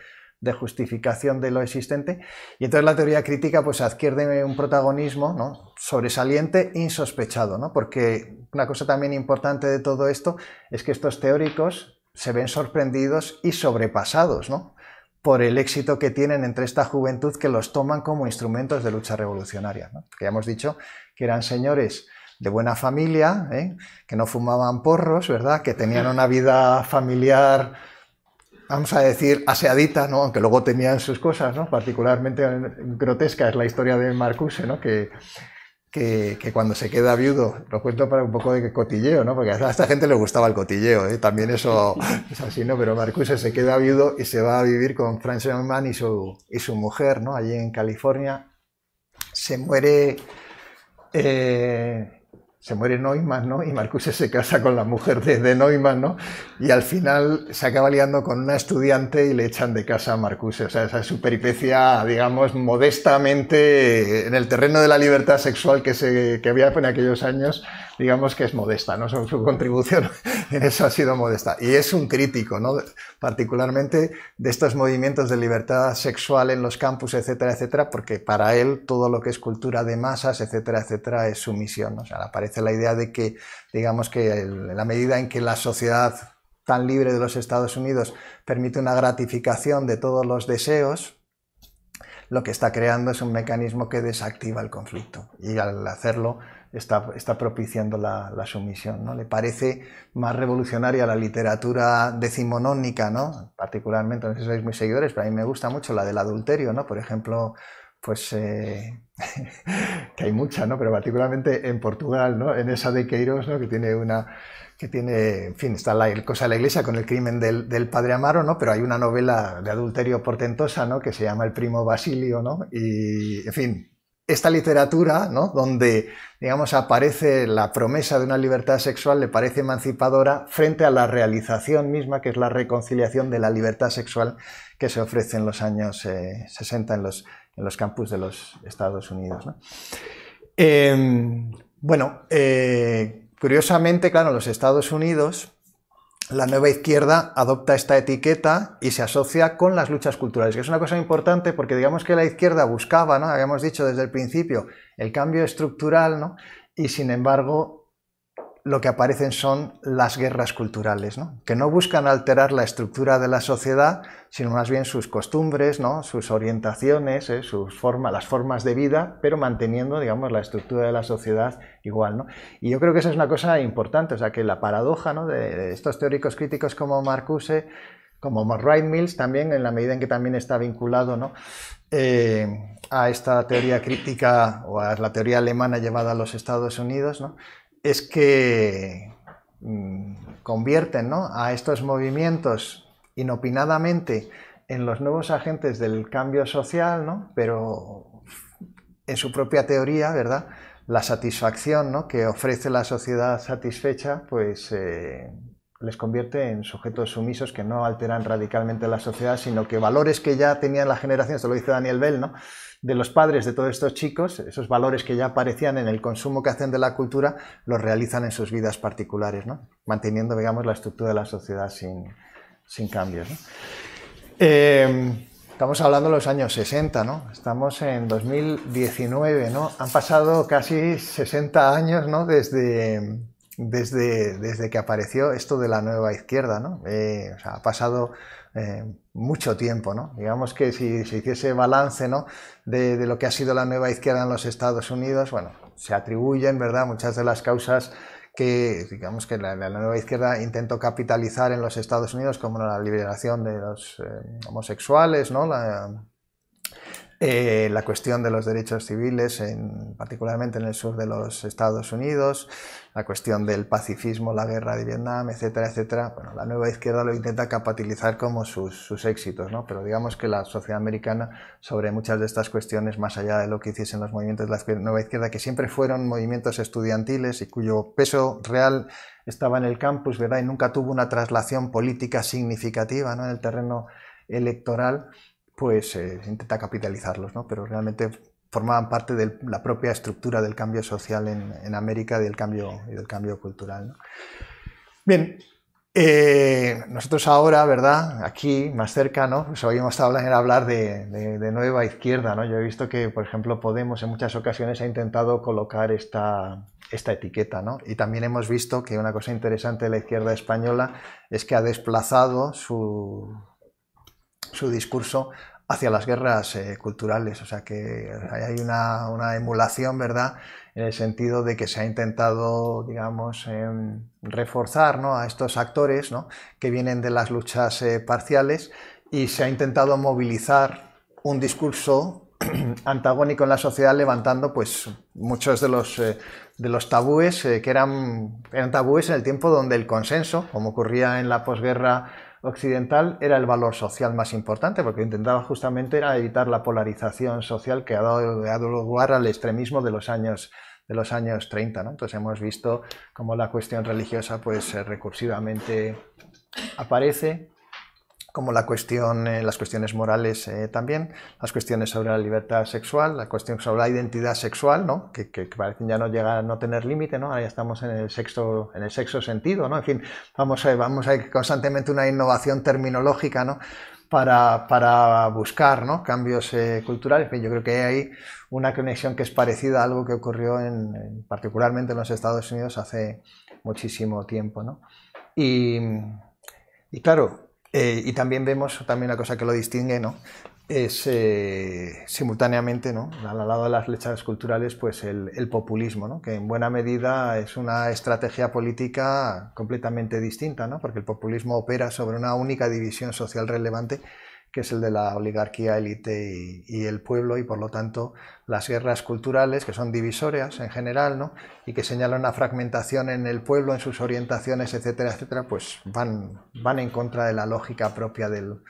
justificación de lo existente. Y entonces la teoría crítica pues adquiere un protagonismo ¿no? sobresaliente, insospechado, porque una cosa también importante de todo esto es que estos teóricos se ven sorprendidos y sobrepasados, ¿no? por el éxito que tienen entre esta juventud que los toman como instrumentos de lucha revolucionaria. Que ya hemos dicho que eran señores de buena familia, ¿eh? que no fumaban porros, ¿verdad? Que tenían una vida familiar, vamos a decir, aseadita, ¿no? Aunque luego tenían sus cosas, ¿no? Particularmente eh, grotesca es la historia de Marcuse, ¿no? Que, que, cuando se queda viudo, lo cuento para un poco de cotilleo, ¿no? Porque a esta gente le gustaba el cotilleo, ¿eh? también eso es así, ¿no? Pero Marcuse se queda viudo y se va a vivir con Franz Sherman y su, y su mujer, ¿no? Allí en California. Se muere eh, se muere Neumann, ¿no? Y Marcuse se casa con la mujer de, de, Neumann, ¿no? Y al final se acaba liando con una estudiante y le echan de casa a Marcuse. O sea, esa es su peripecia, digamos, modestamente en el terreno de la libertad sexual que, se, que había en aquellos años, digamos que es modesta, ¿no? Su, contribución en eso ha sido modesta. Y es un crítico, Particularmente de estos movimientos de libertad sexual en los campus, etcétera, etcétera, porque para él todo lo que es cultura de masas, etcétera, etcétera, es sumisión, O sea, aparece la idea de que, digamos que en la medida en que la sociedad tan libre de los Estados Unidos permite una gratificación de todos los deseos, lo que está creando es un mecanismo que desactiva el conflicto. Y al hacerlo, está, propiciando la, sumisión. ¿no? Le parece más revolucionaria la literatura decimonónica, ¿no? particularmente, no sé si sois muy seguidores, pero a mí me gusta mucho la del adulterio, ¿no? por ejemplo, pues eh, que hay mucha, ¿no? Pero particularmente en Portugal, ¿no? En esa de Queiroz, Que tiene una, que tiene, en fin, está la cosa de la iglesia con el crimen del, padre Amaro, ¿no? Pero hay una novela de adulterio portentosa, ¿no? Que se llama El primo Basilio, ¿no? Y, en fin, esta literatura, ¿no? donde digamos, aparece la promesa de una libertad sexual, le parece emancipadora frente a la realización misma, que es la reconciliación de la libertad sexual que se ofrece en los años 60 eh, en los, campus de los Estados Unidos. Em, bueno, eh, curiosamente, claro, los Estados Unidos la nueva izquierda adopta esta etiqueta y se asocia con las luchas culturales, que es una cosa importante porque digamos que la izquierda buscaba, ¿no? habíamos dicho desde el principio, el cambio estructural, y sin embargo lo que aparecen son las guerras culturales, que no buscan alterar la estructura de la sociedad, sino más bien sus costumbres, sus orientaciones, ¿eh? sus las formas de vida, pero manteniendo digamos, la estructura de la sociedad igual. Y yo creo que esa es una cosa importante, o sea, que la paradoja de, estos teóricos críticos como Marcuse, como Wright Mills también, en la medida en que también está vinculado eh, a esta teoría crítica o a la teoría alemana llevada a los Estados Unidos, ¿no? es que mm, convierten a estos movimientos inopinadamente en los nuevos agentes del cambio social, pero en su propia teoría, ¿verdad? La satisfacción ¿no? que ofrece la sociedad satisfecha, pues eh, les convierte en sujetos sumisos que no alteran radicalmente la sociedad, sino que valores que ya tenían la generación, se lo dice Daniel Bell, ¿no? de los padres de todos estos chicos, esos valores que ya aparecían en el consumo que hacen de la cultura, los realizan en sus vidas particulares, ¿no? manteniendo, digamos, la estructura de la sociedad sin, cambios. Em, estamos hablando de los años 60, ¿no? Estamos en 2019, ¿no? Han pasado casi 60 años, ¿no? Desde, desde, desde que apareció esto de la nueva izquierda, ¿no? Eh, ha pasado eh, mucho tiempo, ¿no? Digamos que si se hiciese balance, ¿no? de, lo que ha sido la nueva izquierda en los Estados Unidos, bueno, se atribuyen, ¿verdad?, muchas de las causas que, digamos que la, nueva izquierda intentó capitalizar en los Estados Unidos, como la liberación de los eh, homosexuales, ¿no? La, eh, la cuestión de los derechos civiles, en, particularmente en el sur de los Estados Unidos, la cuestión del pacifismo, la guerra de Vietnam, etcétera, etcétera. Bueno, la nueva izquierda lo intenta capitalizar como sus, sus éxitos, ¿no? Pero digamos que la sociedad americana, sobre muchas de estas cuestiones, más allá de lo que hiciesen los movimientos de la nueva izquierda, que siempre fueron movimientos estudiantiles y cuyo peso real estaba en el campus, ¿verdad? Y nunca tuvo una traslación política significativa, ¿no? En el terreno electoral pues eh, intenta capitalizarlos, ¿no? pero realmente formaban parte de la propia estructura del cambio social en, América y del cambio, del cambio cultural. Bien, eh, nosotros ahora, ¿verdad? Aquí, más cerca, ¿no? Pues hoy hemos hablar de, nueva izquierda, ¿no? Yo he visto que, por ejemplo, Podemos en muchas ocasiones ha intentado colocar esta, esta etiqueta, ¿no? Y también hemos visto que una cosa interesante de la izquierda española es que ha desplazado su, su discurso hacia las guerras eh, culturales. O sea que hay una, emulación, ¿verdad? En el sentido de que se ha intentado, digamos, em, reforzar a estos actores que vienen de las luchas eh, parciales y se ha intentado movilizar un discurso antagónico en la sociedad levantando pues muchos de los, eh, tabúes que eran, eran tabúes en el tiempo donde el consenso, como ocurría en la posguerra occidental era el valor social más importante, porque intentaba justamente era evitar la polarización social que ha dado, lugar al extremismo de los años de los años 30. Entonces hemos visto cómo la cuestión religiosa pues eh, recursivamente aparece como la cuestión, eh, las cuestiones morales eh, también, las cuestiones sobre la libertad sexual, la cuestión sobre la identidad sexual, ¿no? que, que, parecen ya no llegar a no tener límite, ¿no? ahora ya estamos en el sexto, en el sentido, ¿no? en fin, vamos a, vamos a ir constantemente una innovación terminológica para, buscar cambios eh, culturales, yo creo que hay una conexión que es parecida a algo que ocurrió en, particularmente en los Estados Unidos hace muchísimo tiempo. ¿no? y claro, eh, y también vemos también la cosa que lo distingue, ¿no? Es eh, simultáneamente, ¿no? Al lado de las lechas culturales, pues el, el populismo, ¿no? Que en buena medida es una estrategia política completamente distinta, ¿no? Porque el populismo opera sobre una única división social relevante que es el de la oligarquía, élite y, el pueblo, y por lo tanto las guerras culturales, que son divisorias en general, ¿no? y que señalan una fragmentación en el pueblo, en sus orientaciones, etcétera, etcétera, pues van, van en contra de la lógica propia del,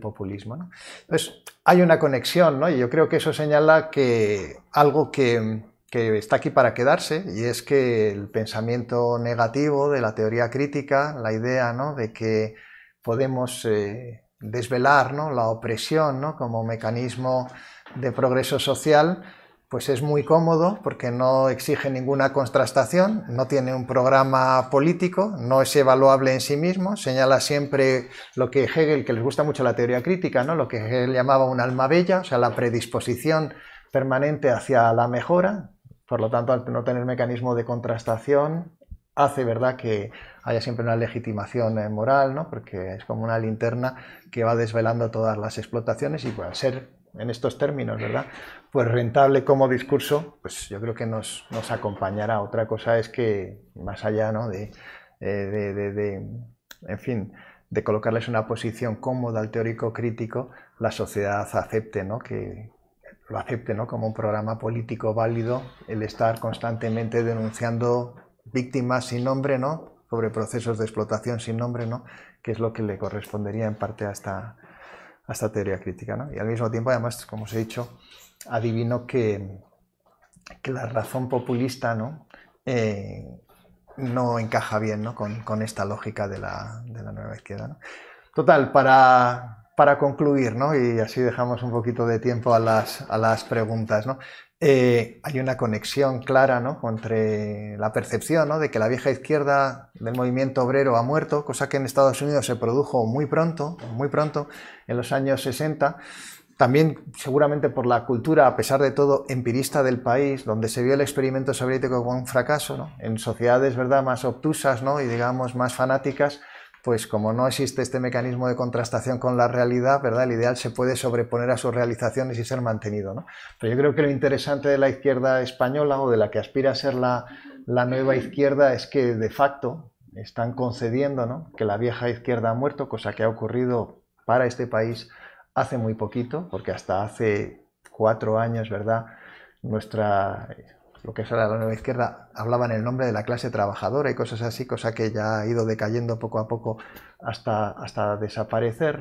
populismo. Entonces, hay una conexión, ¿no? y yo creo que eso señala que algo que, está aquí para quedarse, y es que el pensamiento negativo de la teoría crítica, la idea ¿no? de que podemos... Eh, desvelar ¿no? la opresión como mecanismo de progreso social, pues es muy cómodo porque no exige ninguna contrastación, no tiene un programa político, no es evaluable en sí mismo, señala siempre lo que Hegel, que les gusta mucho la teoría crítica, ¿no? lo que Hegel llamaba un alma bella, o sea, la predisposición permanente hacia la mejora, por lo tanto, al no tener mecanismo de contrastación, hace verdad que haya siempre una legitimación eh, moral, ¿no? porque es como una linterna que va desvelando todas las explotaciones y al ser en estos términos, ¿verdad? Pues rentable como discurso, pues yo creo que nos, acompañará. Otra cosa es que, más allá, eh, De, en fin, de colocarles una posición cómoda al teórico crítico, la sociedad acepte, ¿no? Que lo acepte, ¿no? Como un programa político válido el estar constantemente denunciando víctimas sin nombre, ¿no? Sobre procesos de explotación sin nombre, ¿no? Que es lo que le correspondería en parte a esta, a esta teoría crítica, Y al mismo tiempo, además, como os he dicho, adivino que, que la razón populista, ¿no? Eh, no encaja bien Con, esta lógica de la, nueva izquierda. Total, para, concluir, y así dejamos un poquito de tiempo a las, a las preguntas, ¿no? Eh, hay una conexión clara ¿no? entre la percepción ¿no? de que la vieja izquierda del movimiento obrero ha muerto, cosa que en Estados Unidos se produjo muy pronto, muy pronto, en los años 60. También seguramente por la cultura, a pesar de todo, empirista del país, donde se vio el experimento soviético como un fracaso, ¿no? en sociedades ¿verdad? más obtusas ¿no? y digamos más fanáticas, pues como no existe este mecanismo de contrastación con la realidad, ¿verdad? El ideal se puede sobreponer a sus realizaciones y ser mantenido, Pero yo creo que lo interesante de la izquierda española o de la que aspira a ser la, nueva izquierda es que de facto están concediendo que la vieja izquierda ha muerto, cosa que ha ocurrido para este país hace muy poquito, porque hasta hace cuatro años, ¿verdad? Nuestra lo que es ahora la nueva izquierda, en el nombre de la clase trabajadora y cosas así, cosa que ya ha ido decayendo poco a poco hasta, hasta desaparecer,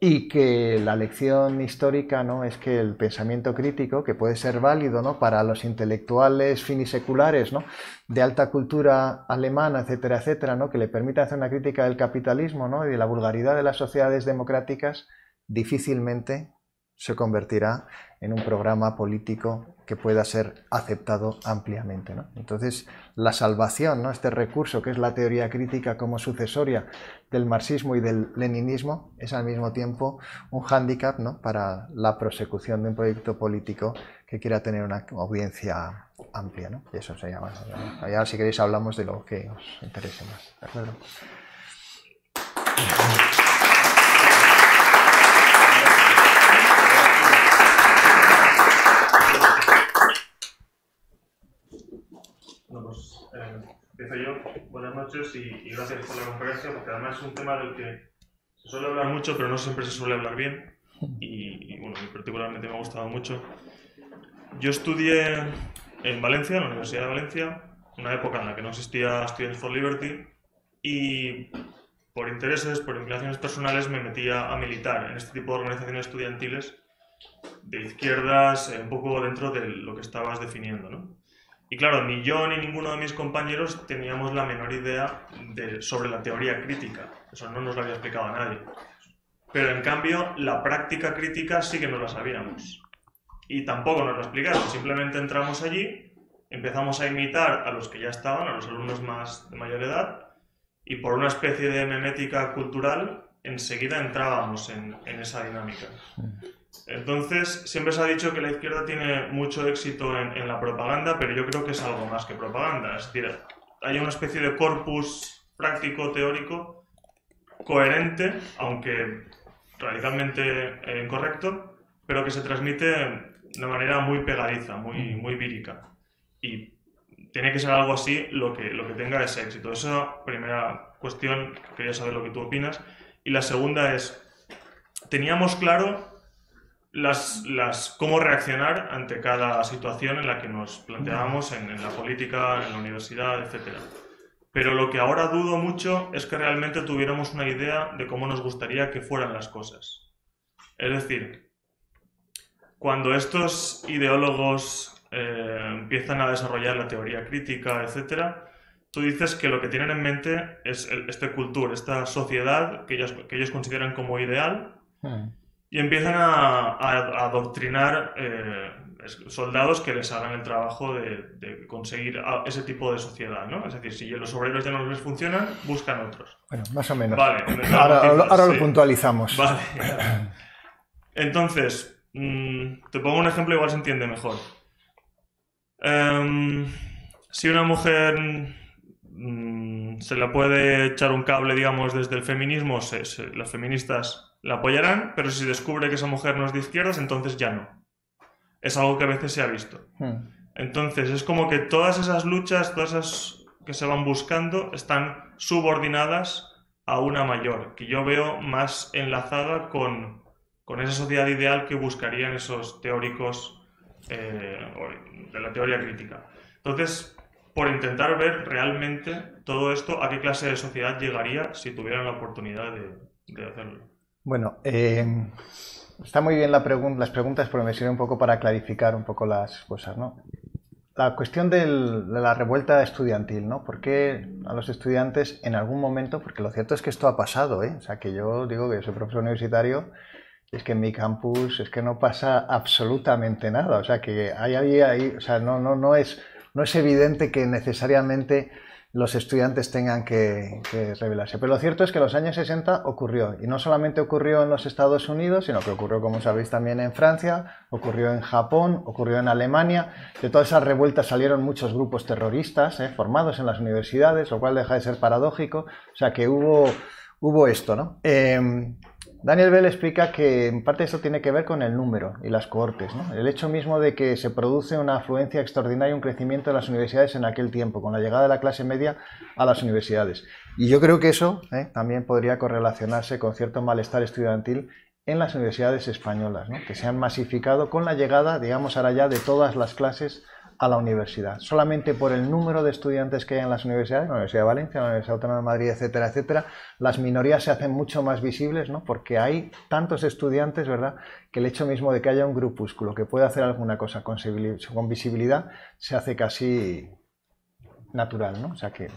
Y que la lección histórica ¿no? es que el pensamiento crítico, que puede ser válido para los intelectuales finiseculares ¿no? de alta cultura alemana, etcétera, etcétera, ¿no? que le permite hacer una crítica del capitalismo y de la vulgaridad de las sociedades democráticas, difícilmente se convertirá en un programa político que pueda ser aceptado ampliamente. Entonces, la salvación, ¿no? este recurso que es la teoría crítica como sucesoria del marxismo y del leninismo, es al mismo tiempo un hándicap ¿no? para la prosecución de un proyecto político que quiera tener una audiencia amplia. Y eso se llama. Ahora, si queréis, hablamos de lo que os interese más. buenas noches y, gracias por la conferencia, porque además es un tema del que se suele hablar mucho, pero no siempre se suele hablar bien. Y, bueno, particularmente me ha gustado mucho. Yo estudié en Valencia, en la Universidad de Valencia, una época en la que no existía Students for Liberty, y por intereses, por inclinaciones personales, me metía a militar en este tipo de organizaciones estudiantiles de izquierdas, eh, un poco dentro de lo que estabas definiendo, ¿no? Y claro, ni yo ni ninguno de mis compañeros teníamos la menor idea sobre la teoría crítica. Eso no nos lo había explicado a nadie. Pero en cambio, la práctica crítica sí que nos la sabíamos. Y tampoco nos lo explicaron. Simplemente entramos allí, empezamos a imitar a los que ya estaban, a los alumnos más de mayor edad, y por una especie de memética cultural, enseguida entrábamos en, en esa dinámica. Entonces, siempre se ha dicho que la izquierda tiene mucho éxito en, la propaganda, pero yo creo que es algo más que propaganda. Es decir, hay una especie de corpus práctico, teórico, coherente, aunque radicalmente eh, incorrecto, pero que se transmite de manera muy pegadiza, muy, mm. muy vírica. Y tiene que ser algo así lo que, lo que tenga ese éxito. Esa primera cuestión, quería saber lo que tú opinas. Y la segunda es, teníamos claro las, cómo reaccionar ante cada situación en la que nos planteábamos en, la política, en la universidad, etc. Pero lo que ahora dudo mucho es que realmente tuviéramos una idea de cómo nos gustaría que fueran las cosas. Es decir, cuando estos ideólogos eh, empiezan a desarrollar la teoría crítica, etc., tú dices que lo que tienen en mente es esta este cultura, esta sociedad que ellos, consideran como ideal. Hmm y empiezan a, adoctrinar eh, soldados que les hagan el trabajo de, conseguir ese tipo de sociedad, ¿no? Es decir, si los obreros ya no les funcionan, buscan otros. Bueno, más o menos. Vale. ahora, lo puntualizamos. Vale. Entonces, mm, te pongo un ejemplo, igual se entiende mejor. Em, si una mujer mm, se la puede echar un cable, digamos, desde el feminismo, las feministas la apoyarán, pero si descubre que esa mujer no es de izquierdas, entonces ya no. Es algo que a veces se ha visto. Hmm. Entonces, es como que todas esas luchas, todas esas que se van buscando, están subordinadas a una mayor, que yo veo más enlazada con, esa sociedad ideal que buscarían esos teóricos eh, de la teoría crítica. Entonces, por intentar ver realmente todo esto, a qué clase de sociedad llegaría si tuvieran la oportunidad de hacerlo. Bueno, eh, está muy bien las preguntas, pero me sirve un poco para clarificar un poco las cosas, ¿no? La cuestión de la revuelta estudiantil, ¿no? ¿Por qué a los estudiantes en algún momento, porque lo cierto es que esto ha pasado, ¿eh? O sea, que yo digo que soy profesor universitario, es que en mi campus es que no pasa absolutamente nada, o sea, que hay ahí, ahí o sea, no, no, no, es, no es evidente que necesariamente los estudiantes tengan que, revelarse. Pero lo cierto es que los años 60 ocurrió, y no solamente ocurrió en los Estados Unidos, sino que ocurrió, como sabéis, también en Francia, ocurrió en Japón, ocurrió en Alemania. De todas esas revueltas salieron muchos grupos terroristas eh, formados en las universidades, lo cual deja de ser paradójico. O sea que hubo, hubo esto, ¿no? Eh, Daniel Bell explica que en parte eso tiene que ver con el número y las cohortes, el hecho mismo de que se produce una afluencia extraordinaria y un crecimiento de las universidades en aquel tiempo, con la llegada de la clase media a las universidades. Y yo creo que eso ¿eh? también podría correlacionarse con cierto malestar estudiantil en las universidades españolas, que se han masificado con la llegada, digamos ahora ya, de todas las clases a la universidad. Solamente por el número de estudiantes que hay en las universidades, la Universidad de Valencia, la Universidad Autónoma de Madrid, etcétera, etcétera, las minorías se hacen mucho más visibles, ¿no? Porque hay tantos estudiantes, ¿verdad?, que el hecho mismo de que haya un grupúsculo que pueda hacer alguna cosa con visibilidad se hace casi natural, ¿no? O sea que.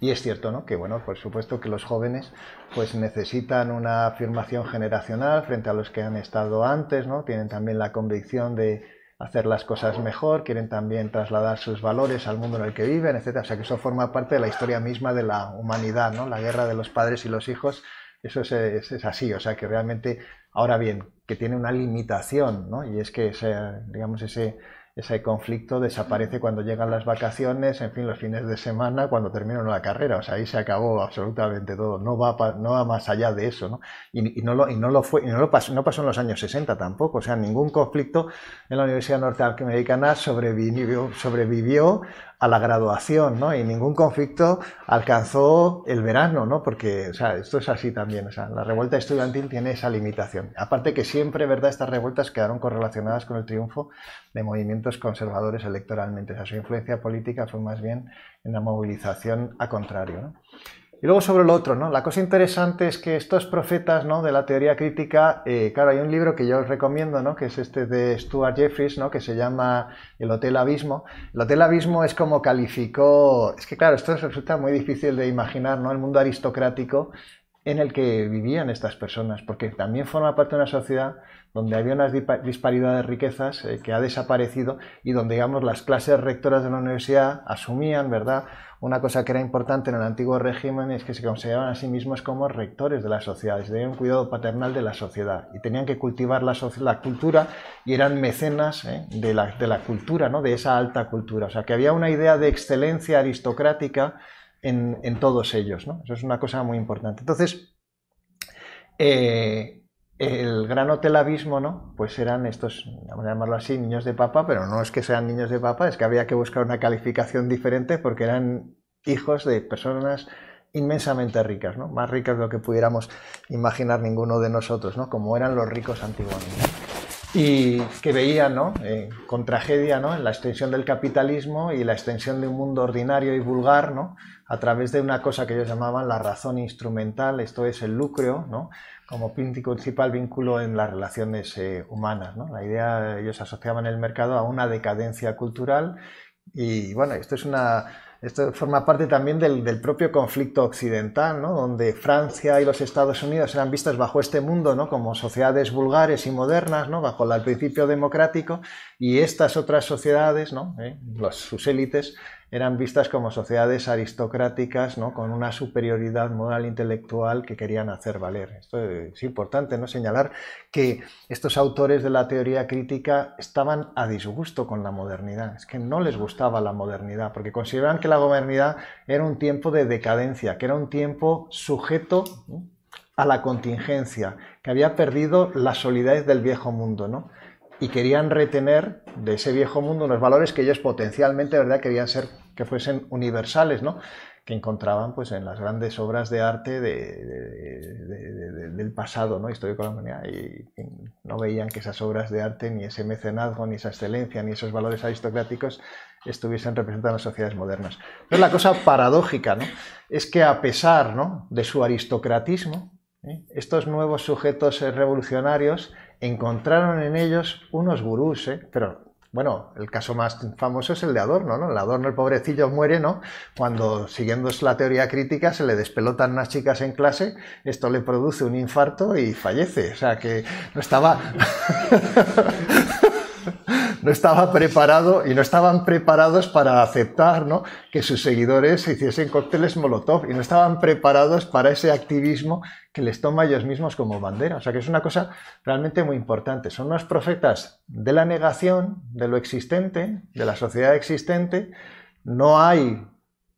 Y es cierto, ¿no? Que bueno, por supuesto que los jóvenes pues necesitan una afirmación generacional frente a los que han estado antes, ¿no? Tienen también la convicción de hacer las cosas mejor, quieren también trasladar sus valores al mundo en el que viven, etcétera. O sea que eso forma parte de la historia misma de la humanidad, ¿no? La guerra de los padres y los hijos, eso es, así. O sea que realmente, ahora bien, que tiene una limitación, ¿no? Y es que ese, digamos, ese ese conflicto desaparece cuando llegan las vacaciones, en fin, los fines de semana, cuando terminan la carrera. O sea, ahí se acabó absolutamente todo. No va, no va más allá de eso, ¿no? Y, no, lo, y no lo fue, y no lo pasó, no pasó en los años 60 tampoco. O sea, ningún conflicto en la Universidad Norteamericana sobrevivió, sobrevivió a la graduación, ¿no? Y ningún conflicto alcanzó el verano, ¿no? Porque, o sea, esto es así también, o sea, la revuelta estudiantil tiene esa limitación. Aparte que siempre, ¿verdad? Estas revueltas quedaron correlacionadas con el triunfo de movimientos conservadores electoralmente, o sea, su influencia política fue más bien en la movilización a contrario, ¿no? Y luego sobre lo otro, ¿no? La cosa interesante es que estos profetas, ¿no? De la teoría crítica, eh, claro, hay un libro que yo os recomiendo, ¿no? Que es este de Stuart Jeffries, ¿no? Que se llama El Hotel Abismo. El Hotel Abismo es como calificó... Es que claro, esto resulta muy difícil de imaginar, ¿no? El mundo aristocrático en el que vivían estas personas, porque también forma parte de una sociedad donde había una disparidad de riquezas eh, que ha desaparecido y donde, digamos, las clases rectoras de la universidad asumían, ¿verdad? Una cosa que era importante en el antiguo régimen es que se consideraban a sí mismos como rectores de la sociedad, se tenían un cuidado paternal de la sociedad y tenían que cultivar la, cultura y eran mecenas ¿eh? de, la, cultura, De esa alta cultura. O sea, que había una idea de excelencia aristocrática en, todos ellos. Eso es una cosa muy importante. Entonces, eh, el gran hotel abismo, ¿no? Pues eran estos, vamos a llamarlo así, niños de papa, pero no es que sean niños de papa, es que había que buscar una calificación diferente porque eran hijos de personas inmensamente ricas, Más ricas de lo que pudiéramos imaginar ninguno de nosotros, ¿no? Como eran los ricos antiguos. Y que veían, eh, con tragedia, ¿no? la extensión del capitalismo y la extensión de un mundo ordinario y vulgar, ¿no? A través de una cosa que ellos llamaban la razón instrumental, esto es el lucro, ¿no? como principal vínculo en las relaciones eh, humanas. La idea, ellos asociaban el mercado a una decadencia cultural y bueno, esto es una... forma parte también del, propio conflicto occidental, donde Francia y los Estados Unidos eran vistas bajo este mundo como sociedades vulgares y modernas, bajo el principio democrático, y estas otras sociedades, eh, sus élites, eran vistas como sociedades aristocráticas, ¿no? con una superioridad moral intelectual que querían hacer valer. Esto es importante ¿no? señalar que estos autores de la teoría crítica estaban a disgusto con la modernidad, es que no les gustaba la modernidad, porque consideraban que la modernidad era un tiempo de decadencia, que era un tiempo sujeto a la contingencia, que había perdido la solidez del viejo mundo. ¿no? y querían retener de ese viejo mundo unos valores que ellos potencialmente, ¿verdad?, querían ser que fuesen universales, ¿no? que encontraban pues, en las grandes obras de arte del pasado ¿no? histórico y, no veían que esas obras de arte, ni ese mecenazgo, ni esa excelencia, ni esos valores aristocráticos estuviesen representando las sociedades modernas. Pero la cosa paradójica es que a pesar de su aristocratismo, ¿eh? estos nuevos sujetos revolucionarios encontraron en ellos unos gurús, ¿eh? pero bueno, el caso más famoso es el de Adorno, ¿no? El Adorno, el pobrecillo, muere, ¿no? Cuando, siguiendo la teoría crítica, se le despelotan unas chicas en clase, esto le produce un infarto y fallece. O sea, que no estaba... no estaba preparado y no estaban preparados para aceptar que sus seguidores se hiciesen cócteles Molotov y no estaban preparados para ese activismo que les toma ellos mismos como bandera. O sea que es una cosa realmente muy importante. Son unos profetas de la negación de lo existente, de la sociedad existente. No hay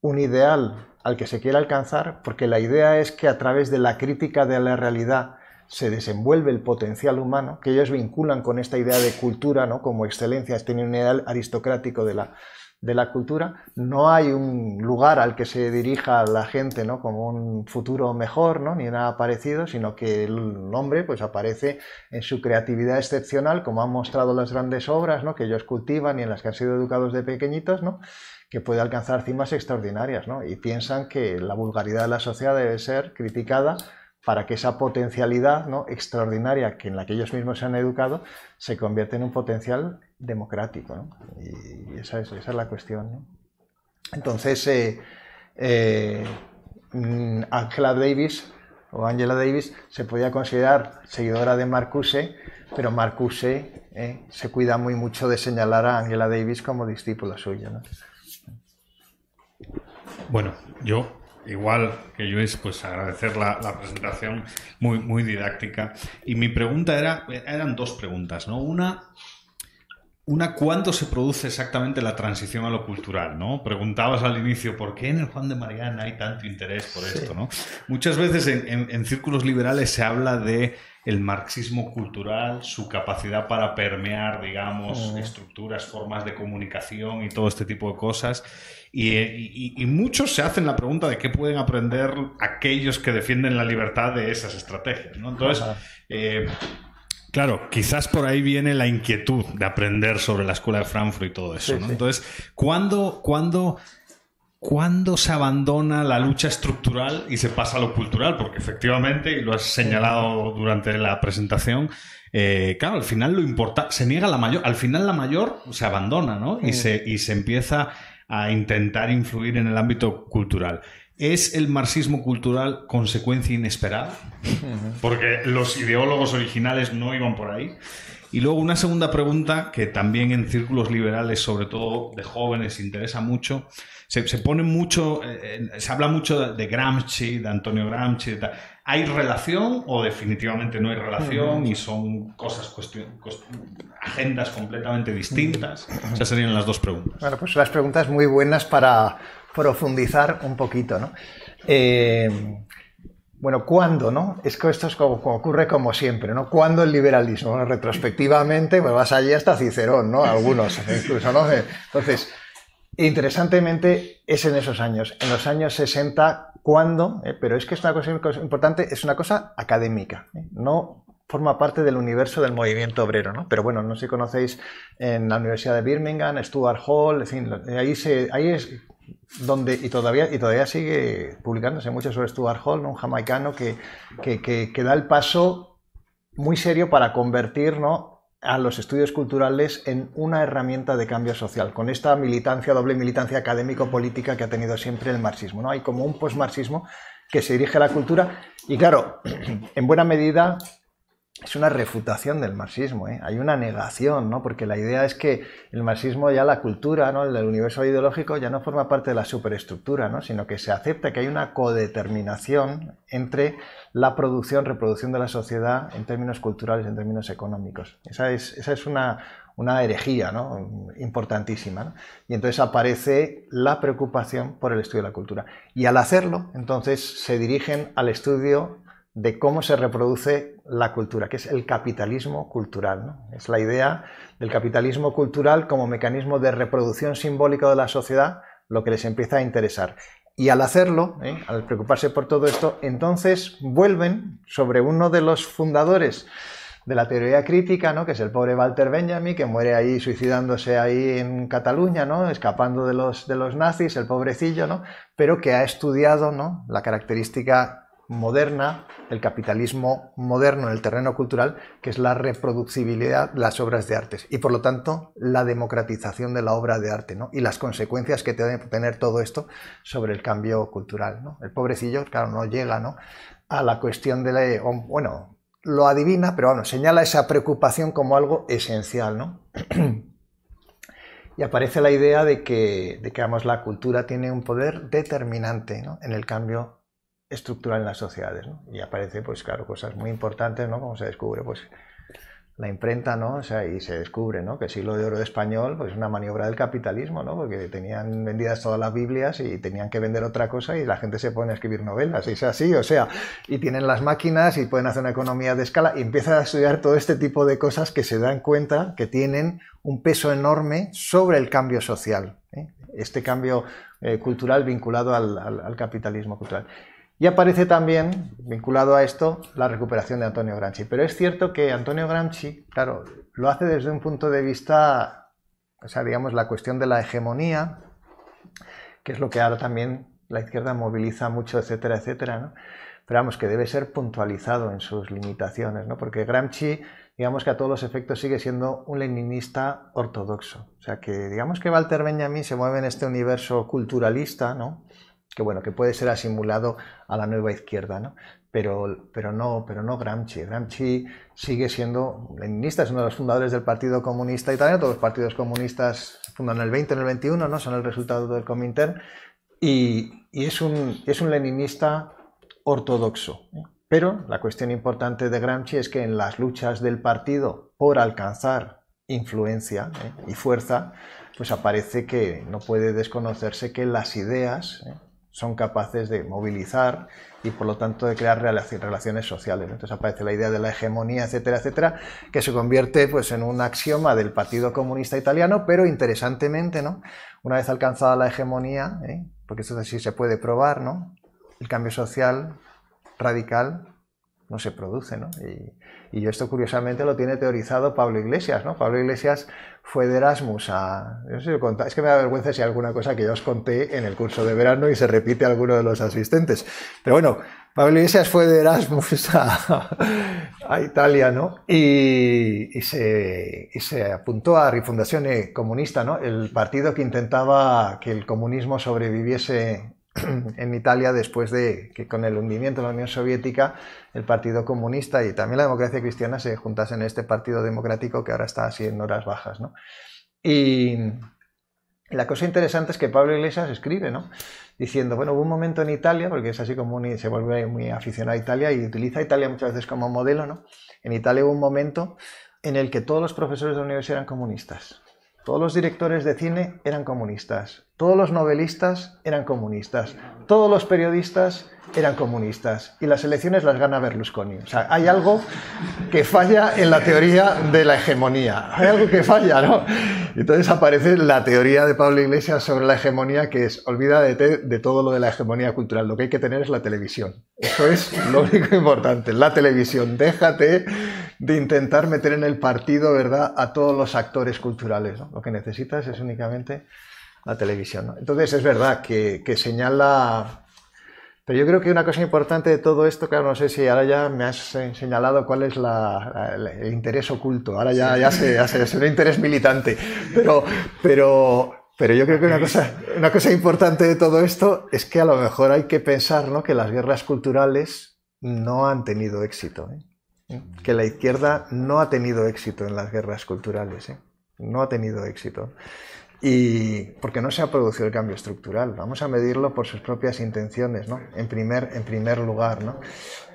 un ideal al que se quiera alcanzar porque la idea es que a través de la crítica de la realidad se desenvuelve el potencial humano, que ellos vinculan con esta idea de cultura, ¿no? Como excelencia, este un ideal aristocrático de la, de la cultura, no hay un lugar al que se dirija la gente, ¿no? Como un futuro mejor, ¿no? Ni nada parecido, sino que el hombre, pues aparece en su creatividad excepcional, como han mostrado las grandes obras, ¿no? Que ellos cultivan y en las que han sido educados de pequeñitos, ¿no? Que puede alcanzar cimas extraordinarias, ¿no? Y piensan que la vulgaridad de la sociedad debe ser criticada para que esa potencialidad extraordinaria que en la que ellos mismos se han educado se convierta en un potencial democrático. Y esa es, esa es, la cuestión. Entonces, eh, eh, mm, Angela Davis o Angela Davis se podía considerar seguidora de Marcuse, pero Marcuse eh, se cuida muy mucho de señalar a Angela Davis como discípula suya. Bueno, yo igual que es pues agradecer la, la, presentación muy, muy didáctica. Y mi pregunta era, eran dos preguntas, ¿no? Una, una, ¿cuándo se produce exactamente la transición a lo cultural, no? Preguntabas al inicio, ¿por qué en el Juan de Mariana hay tanto interés por esto, no? Muchas veces en, en, círculos liberales se habla de el marxismo cultural, su capacidad para permear, digamos, mm. estructuras, formas de comunicación y todo este tipo de cosas. Eh, y, muchos se hacen la pregunta de qué pueden aprender aquellos que defienden la libertad de esas estrategias. ¿no? Entonces, eh, claro, quizás por ahí viene la inquietud de aprender sobre la escuela de Frankfurt y todo eso. ¿no? Entonces, ¿cuándo, cuándo se abandona la lucha estructural y se pasa a lo cultural? Porque efectivamente, y lo has señalado durante la presentación, eh, claro, al final lo importante, se niega la mayor, al final la mayor se abandona, ¿no? Y, se, y se empieza a intentar influir en el ámbito cultural. ¿Es el marxismo cultural consecuencia inesperada? Porque los ideólogos originales no iban por ahí. Y luego una segunda pregunta que también en círculos liberales, sobre todo de jóvenes, interesa mucho. Se, pone mucho, eh, se habla mucho de, Gramsci, de Antonio Gramsci. ¿Hay relación o definitivamente no hay relación y son cosas agendas completamente distintas? Mm. Esas serían las dos preguntas. Bueno, pues las preguntas muy buenas para profundizar un poquito, ¿no? Eh, bueno, ¿cuándo, no? Es que esto ocurre como siempre, ¿no? ¿Cuándo el liberalismo? retrospectivamente, pues vas allí hasta Cicerón, ¿no? Algunos, incluso, ¿no? Entonces, interesantemente, es en esos años, en los años 60, ¿cuándo? Eh, pero es que es una cosa importante, es una cosa académica, ¿eh? no forma parte del universo del movimiento obrero, Pero bueno, no sé si conocéis en la Universidad de Birmingham, Stuart Hall, en fin, eh, ahí, se, es donde, y todavía, y todavía sigue publicándose mucho sobre Stuart Hall, un jamaicano que, da el paso muy serio para convertir a los estudios culturales en una herramienta de cambio social, con esta militancia, doble militancia académico-política que ha tenido siempre el marxismo. ¿no? Hay como un posmarxismo que se dirige a la cultura y claro, en buena medida es una refutación del marxismo, ¿eh? hay una negación, ¿no? porque la idea es que el marxismo ya la cultura, el universo ideológico ya no forma parte de la superestructura, ¿no? sino que se acepta que hay una codeterminación entre la producción, reproducción de la sociedad en términos culturales, en términos económicos. Esa es, esa es una, herejía importantísima. Y entonces aparece la preocupación por el estudio de la cultura. Y al hacerlo, entonces se dirigen al estudio de cómo se reproduce la cultura, que es el capitalismo cultural. Es la idea del capitalismo cultural como mecanismo de reproducción simbólica de la sociedad lo que les empieza a interesar. Y al hacerlo, ¿eh? al preocuparse por todo esto, entonces vuelven sobre uno de los fundadores de la teoría crítica, ¿no? que es el pobre Walter Benjamin, que muere ahí suicidándose ahí en Cataluña, ¿no? escapando de los, de los nazis, el pobrecillo, pero que ha estudiado ¿no? la característica moderna, el capitalismo moderno en el terreno cultural, que es la reproducibilidad de las obras de arte y por lo tanto la democratización de la obra de arte ¿no? y las consecuencias que debe tener todo esto sobre el cambio cultural. ¿no? El pobrecillo, claro, no llega ¿no? a la cuestión de la... Bueno, lo adivina, pero bueno, señala esa preocupación como algo esencial. ¿no? y aparece la idea de que, de que la cultura tiene un poder determinante en el cambio estructural en las sociedades. Y aparece, pues claro, cosas muy importantes, ¿no? Como se descubre, pues la imprenta, ¿no? O sea, y se descubre, ¿no? Que el siglo de oro de español, pues una maniobra del capitalismo, ¿no? Porque tenían vendidas todas las Biblias y tenían que vender otra cosa y la gente se pone a escribir novelas, y es así, o sea, y tienen las máquinas y pueden hacer una economía de escala y empiezan a estudiar todo este tipo de cosas que se dan cuenta que tienen un peso enorme sobre el cambio social, ¿eh? este cambio eh, cultural vinculado al capitalismo cultural. Y aparece también, vinculado a esto, la recuperación de Antonio Gramsci. Pero es cierto que Antonio Gramsci, claro, lo hace desde un punto de vista, o sea, digamos, la cuestión de la hegemonía, que es lo que ahora también la izquierda moviliza mucho, etcétera, etcétera, ¿no? Pero vamos, que debe ser puntualizado en sus limitaciones, ¿no? Porque Gramsci, digamos que a todos los efectos sigue siendo un leninista ortodoxo. O sea, que digamos que Walter Benjamin se mueve en este universo culturalista, ¿no? que bueno, que puede ser asimilado a la nueva izquierda, ¿no? Pero, pero no, pero no Gramsci. Gramsci sigue siendo leninista, es uno de los fundadores del Partido Comunista Italiano, todos los partidos comunistas fundan en el 20, en el 21, ¿no? Son el resultado del Comintern y, y es, un, es un leninista ortodoxo. ¿eh? Pero la cuestión importante de Gramsci es que en las luchas del partido por alcanzar influencia ¿eh? y fuerza, pues aparece que no puede desconocerse que las ideas ¿eh? son capaces de movilizar y por lo tanto de crear relaciones sociales. Entonces aparece la idea de la hegemonía, etcétera, etcétera, que se convierte pues, en un axioma del Partido Comunista Italiano, pero interesantemente, ¿no? una vez alcanzada la hegemonía, ¿eh? porque eso sí se puede probar, ¿no? el cambio social radical no se produce. Y esto curiosamente lo tiene teorizado Pablo Iglesias, ¿no? Pablo Iglesias fue de Erasmus a... es que me da vergüenza si hay alguna cosa que yo os conté en el curso de verano y se repite a alguno de los asistentes. Pero bueno, Pablo Iglesias fue de Erasmus a, Italia, ¿no? Y, se, se, apuntó a Rifundación Comunista, ¿no? El partido que intentaba que el comunismo sobreviviese en Italia después de que con el hundimiento de la Unión Soviética el Partido Comunista y también la democracia cristiana se juntasen en este Partido Democrático que ahora está así en horas bajas. Y la cosa interesante es que Pablo Iglesias escribe, Diciendo, bueno, hubo un momento en Italia, porque es así como se vuelve muy aficionado a Italia y utiliza Italia muchas veces como modelo, En Italia hubo un momento en el que todos los profesores de la universidad eran comunistas. Todos los directores de cine eran comunistas, todos los novelistas eran comunistas, todos los periodistas eran comunistas y las elecciones las gana Berlusconi. O sea, hay algo que falla en la teoría de la hegemonía. Hay algo que falla, ¿no? Entonces aparece la teoría de Pablo Iglesias sobre la hegemonía que es, olvídate de todo lo de la hegemonía cultural, lo que hay que tener es la televisión. Eso es lo único importante, la televisión. Déjate de intentar meter en el partido, ¿verdad?, a todos los actores culturales. ¿no? Lo que necesitas es únicamente la televisión. ¿no? Entonces, es verdad que, que, señala. Pero yo creo que una cosa importante de todo esto, claro, no sé si ahora ya me has señalado cuál es la, el interés oculto. Ahora ya, ya, se, ya es un interés militante. Pero, pero pero yo creo que una cosa, una cosa importante de todo esto es que a lo mejor hay que pensar ¿no? que las guerras culturales no han tenido éxito. ¿eh? que la izquierda no ha tenido éxito en las guerras culturales, ¿eh? no ha tenido éxito. Y porque no se ha producido el cambio estructural, vamos a medirlo por sus propias intenciones, En primer, en primer lugar,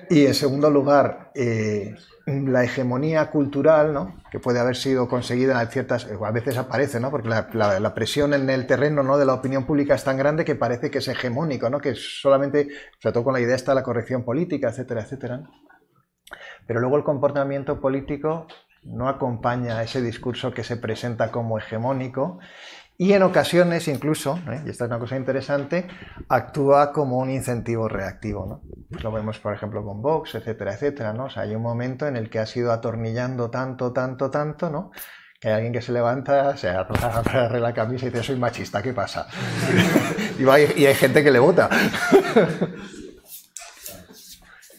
Y en segundo lugar, eh, la hegemonía cultural, que puede haber sido conseguida en ciertas, a veces aparece, porque la, presión en el terreno de la opinión pública es tan grande que parece que es hegemónico, que solamente, sobre todo con la idea está la corrección política, etcétera, etcétera. Pero luego el comportamiento político no acompaña a ese discurso que se presenta como hegemónico y en ocasiones incluso, y esta es una cosa interesante, actúa como un incentivo reactivo. Pues lo vemos, por ejemplo, con Vox, etcétera, etcétera. ¿no? hay un momento en el que ha sido atornillando tanto, tanto, tanto, ¿no? que hay alguien que se levanta, se agarra la camisa y dice, soy machista, ¿qué pasa? y, hay, gente que le vota.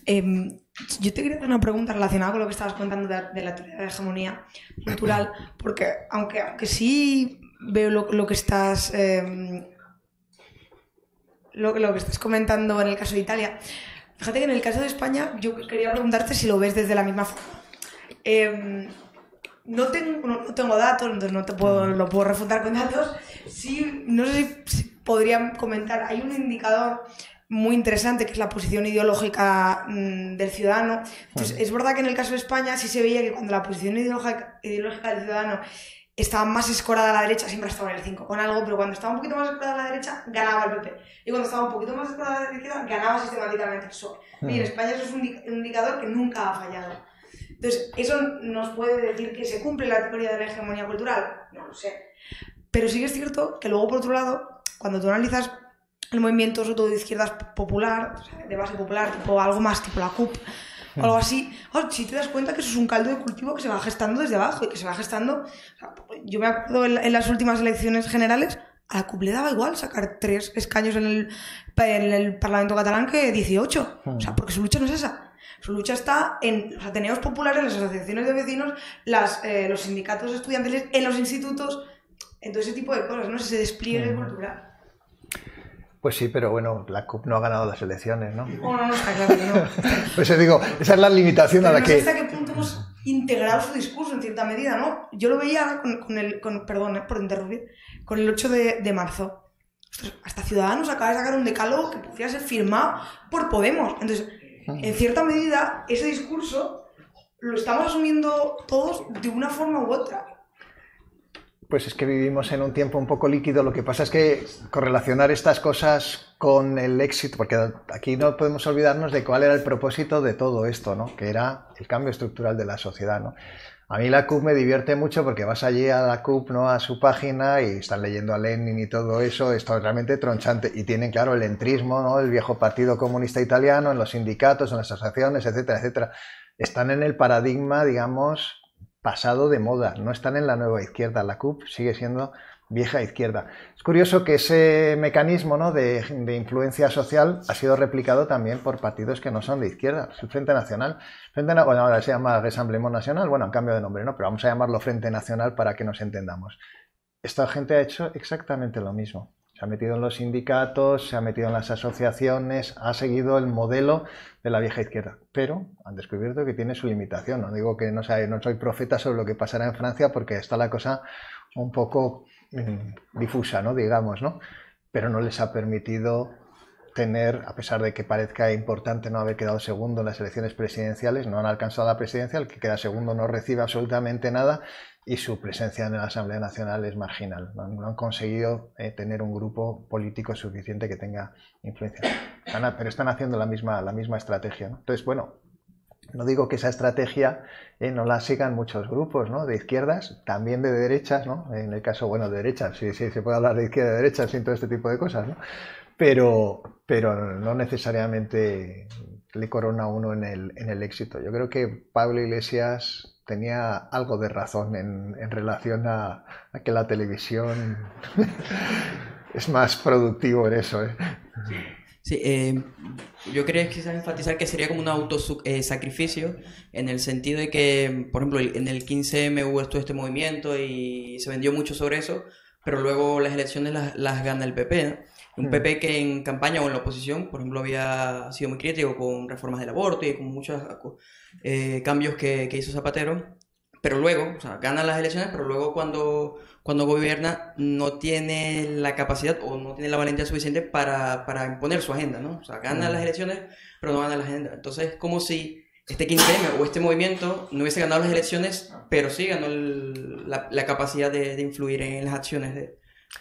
Em, yo te quería hacer una pregunta relacionada con lo que estabas contando de, la teoría de hegemonía cultural, porque aunque, aunque sí veo lo, que estás em, lo, que estás comentando en el caso de Italia, fíjate que en el caso de España yo quería preguntarte si lo ves desde la misma forma. Em, no tengo, tengo datos, entonces no te puedo, lo puedo refutar con datos. Sí, no sé si podrían comentar. Hay un indicador muy interesante, que es la posición ideológica mm, del ciudadano. es verdad que en el caso de España sí se veía que cuando la posición ideológica, ideológica del ciudadano estaba más escorada a la derecha, siempre estaba en el 5 con algo, pero cuando estaba un poquito más escorada a la derecha, ganaba el PP. Y cuando estaba un poquito más escorada a la derecha, ganaba sistemáticamente el PSOE. en España eso es un indicador que nunca ha fallado. Entonces, ¿eso nos puede decir que se cumple la teoría de la hegemonía cultural? No lo sé. Pero sí que es cierto que luego, por otro lado, cuando tú analizas el movimiento sobre todo de izquierdas popular, de base popular, tipo algo más tipo la CUP o algo así. Ah, si te das cuenta que eso es un caldo de cultivo que se va gestando desde abajo y que se va gestando. yo me acuerdo en, las últimas elecciones generales, a la CUP le daba igual sacar tres escaños en el, en el Parlamento catalán que 18. O sea, ah. porque su lucha no es esa. Su lucha está en los ateneos populares, las asociaciones de vecinos, las, eh, los sindicatos estudiantiles, en los institutos, en todo ese tipo de cosas, ¿no? Ese despliegue cultural. Pues sí, pero bueno, la CUP no ha ganado las elecciones, ¿no? No, no, no está claro que no. pues digo, esa es la limitación a la no que... hasta qué punto hemos integrado su discurso en cierta medida, ¿no? Yo lo veía con, el... Con, perdón eh, por interrumpir. Con el 8 de, marzo. hasta Ciudadanos acaba de sacar un decálogo que podría ser firmado por Podemos. Entonces, en cierta medida, ese discurso lo estamos asumiendo todos de una forma u otra. Pues es que vivimos en un tiempo un poco líquido. Lo que pasa es que correlacionar estas cosas con el éxito, porque aquí no podemos olvidarnos de cuál era el propósito de todo esto, ¿no? Que era el cambio estructural de la sociedad, ¿no? A mí la CUP me divierte mucho porque vas allí a la CUP, ¿no? A su página y están leyendo a Lenin y todo eso. Esto es realmente tronchante. Y tienen, claro, el entrismo, ¿no? El viejo Partido Comunista Italiano en los sindicatos, en las asociaciones, etcétera, etcétera. Están en el paradigma, digamos, pasado de moda, no están en la nueva izquierda, la CUP sigue siendo vieja izquierda. Es curioso que ese mecanismo de, influencia social ha sido replicado también por partidos que no son de izquierda. El Frente Nacional, Frente ahora se llama Resamblemont Nacional, bueno, en cambio de nombre, ¿no? Pero vamos a llamarlo Frente Nacional para que nos entendamos. Esta gente ha hecho exactamente lo mismo. Se ha metido en los sindicatos, se ha metido en las asociaciones, ha seguido el modelo de la vieja izquierda. Pero han descubierto que tiene su limitación. No digo que no, no soy profeta sobre lo que pasará en Francia porque está la cosa un poco mm, difusa, ¿no? digamos, ¿no? pero no les ha permitido a pesar de que parezca importante no haber quedado segundo en las elecciones presidenciales, no han alcanzado la presidencia, el que queda segundo no recibe absolutamente nada y su presencia en la Asamblea Nacional es marginal. No, han conseguido eh, tener un grupo político suficiente que tenga influencia. pero están haciendo la misma, la misma estrategia. Entonces, bueno, no digo que esa estrategia eh, no la sigan muchos grupos, ¿no? De izquierdas, también de derechas, ¿no? En el caso, bueno, de derechas, sí, sí, se puede hablar de izquierda y de derechas sin todo este tipo de cosas, ¿no? pero, pero no necesariamente le corona uno en el, en el éxito. Yo creo que Pablo Iglesias tenía algo de razón en, en relación a, que la televisión es más productivo en eso. ¿eh? Sí, eh, yo quería quizás enfatizar que sería como un autosacrificio eh, en el sentido de que, por ejemplo, en el 15M hubo este movimiento y se vendió mucho sobre eso, pero luego las elecciones las, las gana el PP. Un PP mm. que en campaña o en la oposición, por ejemplo, había sido muy crítico con reformas del aborto y con muchos eh, cambios que, hizo Zapatero pero luego, o sea, gana las elecciones, pero luego cuando, cuando gobierna no tiene la capacidad o no tiene la valentía suficiente para, imponer su agenda, ¿no? O sea, gana mm. las elecciones, pero no gana la agenda. Entonces, es como si este 15M o este movimiento no hubiese ganado las elecciones, ah. pero sí ganó la, capacidad de, influir en las acciones del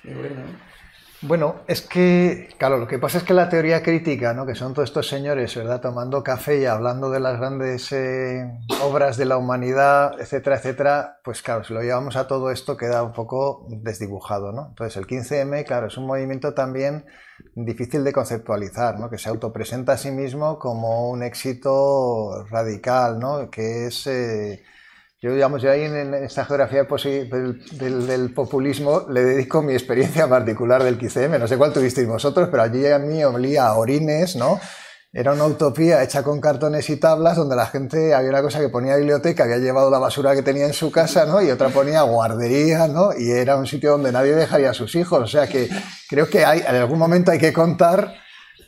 de gobierno. ¿no? Bueno, es que, claro, lo que pasa es que la teoría crítica, ¿no? que son todos estos señores, ¿verdad?, tomando café y hablando de las grandes eh, obras de la humanidad, etcétera, etcétera, pues claro, si lo llevamos a todo esto queda un poco desdibujado, ¿no? Entonces, el 15M, claro, es un movimiento también difícil de conceptualizar, ¿no? Que se autopresenta a sí mismo como un éxito radical, ¿no? Que es... Eh, yo, digamos, yo ahí en, esta geografía pues, del, del, populismo le dedico mi experiencia particular del QCM. No sé cuál tuvisteis vosotros, pero allí a mí olía a orines, ¿no? Era una utopía hecha con cartones y tablas donde la gente había una cosa que ponía biblioteca, había llevado la basura que tenía en su casa, ¿no? Y otra ponía guardería, ¿no? Y era un sitio donde nadie dejaría a sus hijos. O sea que creo que hay, en algún momento hay que contar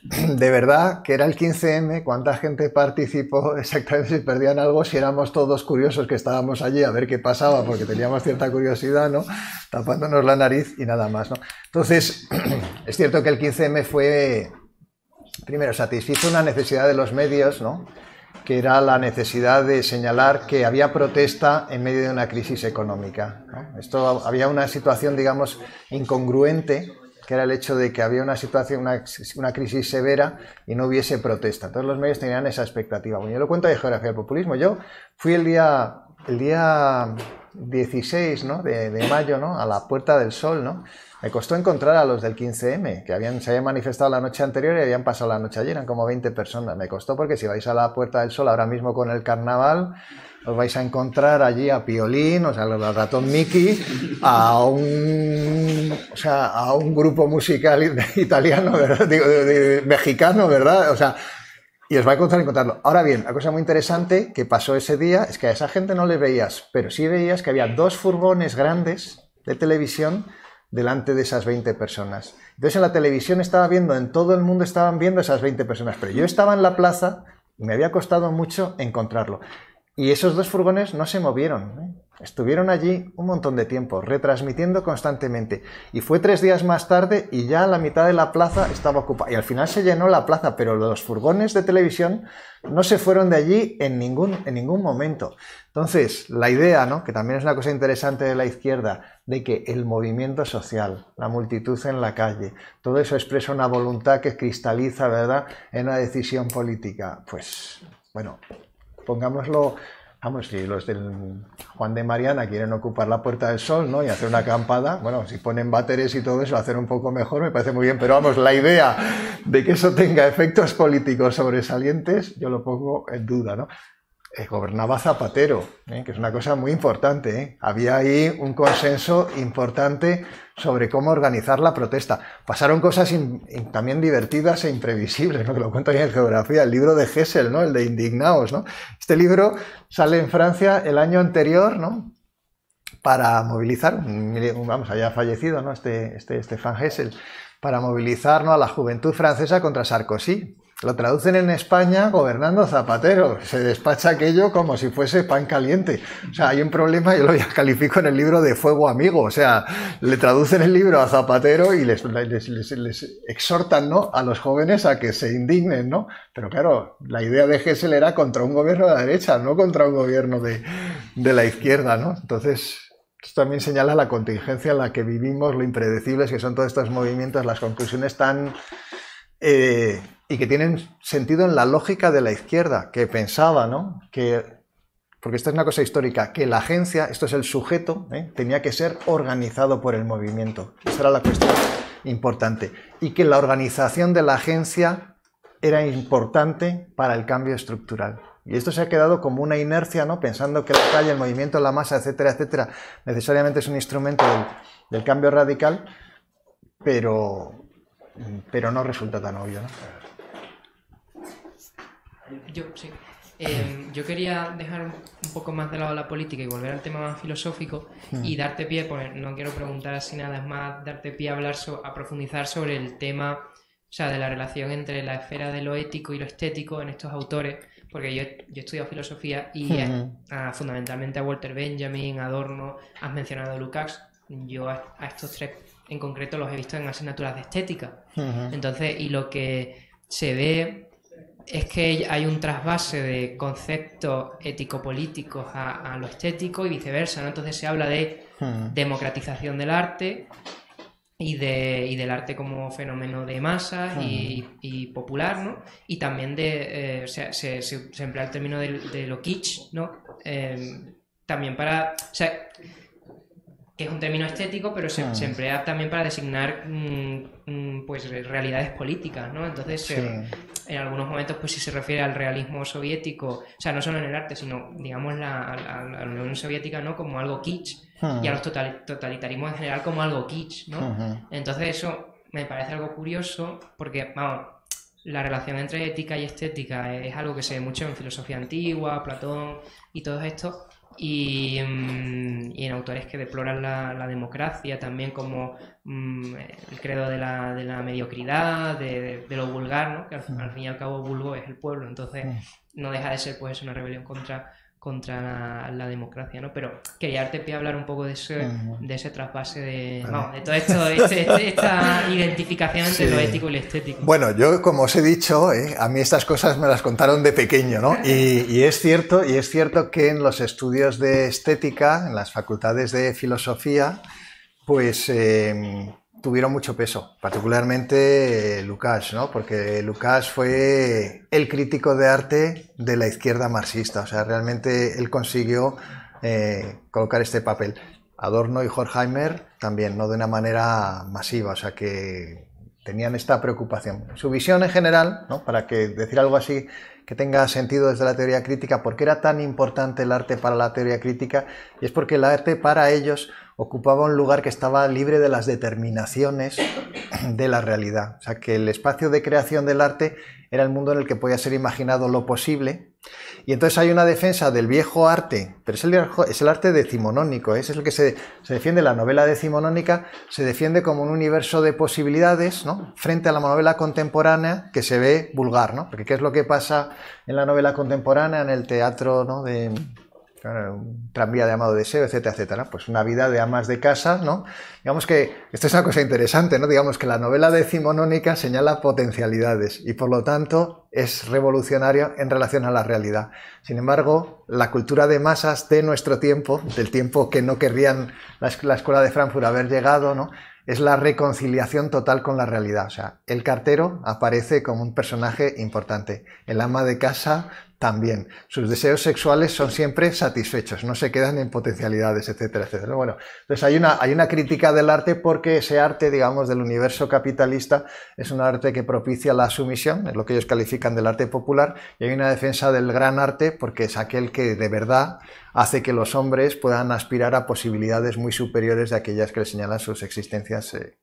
de verdad que era el 15M, cuánta gente participó exactamente si perdían algo, si éramos todos curiosos que estábamos allí a ver qué pasaba, porque teníamos cierta curiosidad, ¿no? Tapándonos la nariz y nada más, Entonces, es cierto que el 15M fue, primero, satisfizo una necesidad de los medios, que era la necesidad de señalar que había protesta en medio de una crisis económica. Esto había una situación, digamos, incongruente que era el hecho de que había una situación, una, una crisis severa y no hubiese protesta. Entonces los medios tenían esa expectativa. Bueno, yo lo cuento de geografía del populismo. Yo fui el día, el día 16 ¿no? de, mayo ¿no? a la Puerta del Sol, ¿no? Me costó encontrar a los del 15M, que habían, se habían manifestado la noche anterior y habían pasado la noche ayer, eran como 20 personas. Me costó porque si vais a la Puerta del Sol ahora mismo con el carnaval, os vais a encontrar allí a Piolín, o sea, al ratón Mickey, a un, o sea, a un grupo musical italiano, ¿verdad? Digo, mexicano, ¿verdad? O sea, y os va a encontrar encontrarlo. Ahora bien, la cosa muy interesante que pasó ese día es que a esa gente no le veías, pero sí veías que había dos furgones grandes de televisión delante de esas 20 personas. Entonces en la televisión estaba viendo, en todo el mundo estaban viendo esas 20 personas, pero yo estaba en la plaza y me había costado mucho encontrarlo. Y esos dos furgones no se movieron. ¿eh? Estuvieron allí un montón de tiempo, retransmitiendo constantemente. Y fue tres días más tarde y ya la mitad de la plaza estaba ocupada. Y al final se llenó la plaza, pero los furgones de televisión no se fueron de allí en ningún, en ningún momento. Entonces, la idea, ¿no? que también es una cosa interesante de la izquierda, de que el movimiento social, la multitud en la calle, todo eso expresa una voluntad que cristaliza, ¿verdad?, en una decisión política. Pues, bueno, pongámoslo, vamos, si los del Juan de Mariana quieren ocupar la Puerta del Sol, ¿no? Y hacer una acampada, bueno, si ponen váteres y todo eso, hacer un poco mejor, me parece muy bien, pero vamos, la idea de que eso tenga efectos políticos sobresalientes, yo lo pongo en duda, ¿no? Eh, gobernaba Zapatero, ¿eh? que es una cosa muy importante. ¿eh? Había ahí un consenso importante sobre cómo organizar la protesta. Pasaron cosas también divertidas e imprevisibles, que lo cuento ahí en geografía, el libro de Hessel, ¿no? el de Indignaos. Este libro sale en Francia el año anterior para movilizar, vamos, había fallecido ¿no? este, este, Hessel, para movilizarnos a la juventud francesa contra Sarkozy. Lo traducen en España gobernando Zapatero. Se despacha aquello como si fuese pan caliente. O sea, hay un problema, yo lo califico en el libro de fuego amigo. O sea, le traducen el libro a Zapatero y les, exhortan ¿no? a los jóvenes a que se indignen, ¿no? Pero claro, la idea de Gessel era contra un gobierno de la derecha, no contra un gobierno de, de la izquierda, ¿no? Entonces, pues, también señala la contingencia en la que vivimos, lo impredecibles que son todos estos movimientos, las conclusiones tan... Eh, y que tienen sentido en la lógica de la izquierda, que pensaba, ¿no? Que, porque esta es una cosa histórica, que la agencia, esto es el sujeto, ¿eh? tenía que ser organizado por el movimiento. Esa era la cuestión importante. Y que la organización de la agencia era importante para el cambio estructural. Y esto se ha quedado como una inercia, ¿no? Pensando que la calle, el movimiento, la masa, etcétera, etcétera, necesariamente es un instrumento del, cambio radical, pero, pero no resulta tan obvio, ¿no? Yo, eh, quería dejar un poco más de lado la política y volver al tema más filosófico mm. y darte pie, no quiero preguntar así nada, es más darte pie a hablar, a profundizar sobre el tema, o de la relación entre la esfera de lo ético y lo estético en estos autores porque yo, yo he estudiado filosofía y fundamentalmente a Walter Benjamin, Adorno, has mencionado a Lukács, yo a, estos tres en concreto los he visto en asignaturas de estética. Entonces, y lo que se ve es que hay un trasvase de conceptos ético-políticos a, lo estético y viceversa, Entonces se habla de democratización del arte, y, del arte como fenómeno de masa y, popular, ¿no? Y también de, eh, se, emplea el término de, lo kitsch, ¿no? Em, también para, o sea, que es un término estético, pero se, emplea también para designar mm, mm, pues realidades políticas, ¿no? Entonces, eh, en algunos momentos, pues si se refiere al realismo soviético, o sea, no solo en el arte, sino, digamos, la, la Unión Soviética, ¿no? Como algo kitsch, y a los totalitarismos en general como algo kitsch, ¿no? Entonces eso me parece algo curioso porque, vamos, la relación entre ética y estética es algo que se ve mucho en filosofía antigua, Platón y todos estos, y, mm, en autores que deploran la, democracia también como mm, el credo de la, mediocridad, de, lo vulgar, ¿no? que al, al, fin y al cabo vulgo es el pueblo, entonces mm. no deja de ser pues una rebelión contra contra la democracia, ¿no? Pero quería darte pie hablar un poco de ese, ah, de traspase de, de todo este, esta identificación entre lo ético y lo estético. Bueno, yo como os he dicho, eh, a mí estas cosas me las contaron de pequeño, ¿no? Y, es cierto, y es cierto que en los estudios de estética, en las facultades de filosofía, pues eh, tuvieron mucho peso, particularmente eh, Lucas, ¿no? Porque Lucas fue el crítico de arte de la izquierda marxista, o sea, realmente él consiguió eh, colocar este papel. Adorno y Horkheimer también, no de una manera masiva, o sea que tenían esta preocupación. Su visión en general, para que decir algo así que tenga sentido desde la teoría crítica, ...porque era tan importante el arte para la teoría crítica? Y es porque el arte para ellos ocupaba un lugar que estaba libre de las determinaciones de la realidad. O sea, que el espacio de creación del arte era el mundo en el que podía ser imaginado lo posible. Y entonces hay una defensa del viejo arte, pero es el, arte decimonónico, ¿eh? es el que se, defiende, la novela decimonónica se defiende como un universo de posibilidades frente a la novela contemporánea que se ve vulgar, ¿no? porque ¿qué es lo que pasa en la novela contemporánea, en el teatro ¿no? de un tranvía de amado deseo, etcétera, etcétera. Pues una vida de amas de casa, ¿no? Digamos que esto es una cosa interesante, ¿no? Digamos que la novela decimonónica señala potencialidades y por lo tanto es revolucionaria en relación a la realidad. Sin embargo, la cultura de masas de nuestro tiempo, del tiempo que no querrían la escuela de Frankfurt haber llegado, ¿no? es la reconciliación total con la realidad. O sea, el cartero aparece como un personaje importante. El ama de casa también. Sus deseos sexuales son siempre satisfechos, no se quedan en potencialidades, etcétera, etcétera. Bueno, entonces hay una, hay una crítica del arte porque ese arte, digamos, del universo capitalista es un arte que propicia la sumisión, es lo que ellos califican del arte popular, y hay una defensa del gran arte porque es aquel que de verdad hace que los hombres puedan aspirar a posibilidades muy superiores de aquellas que le señalan sus existencias. Eh.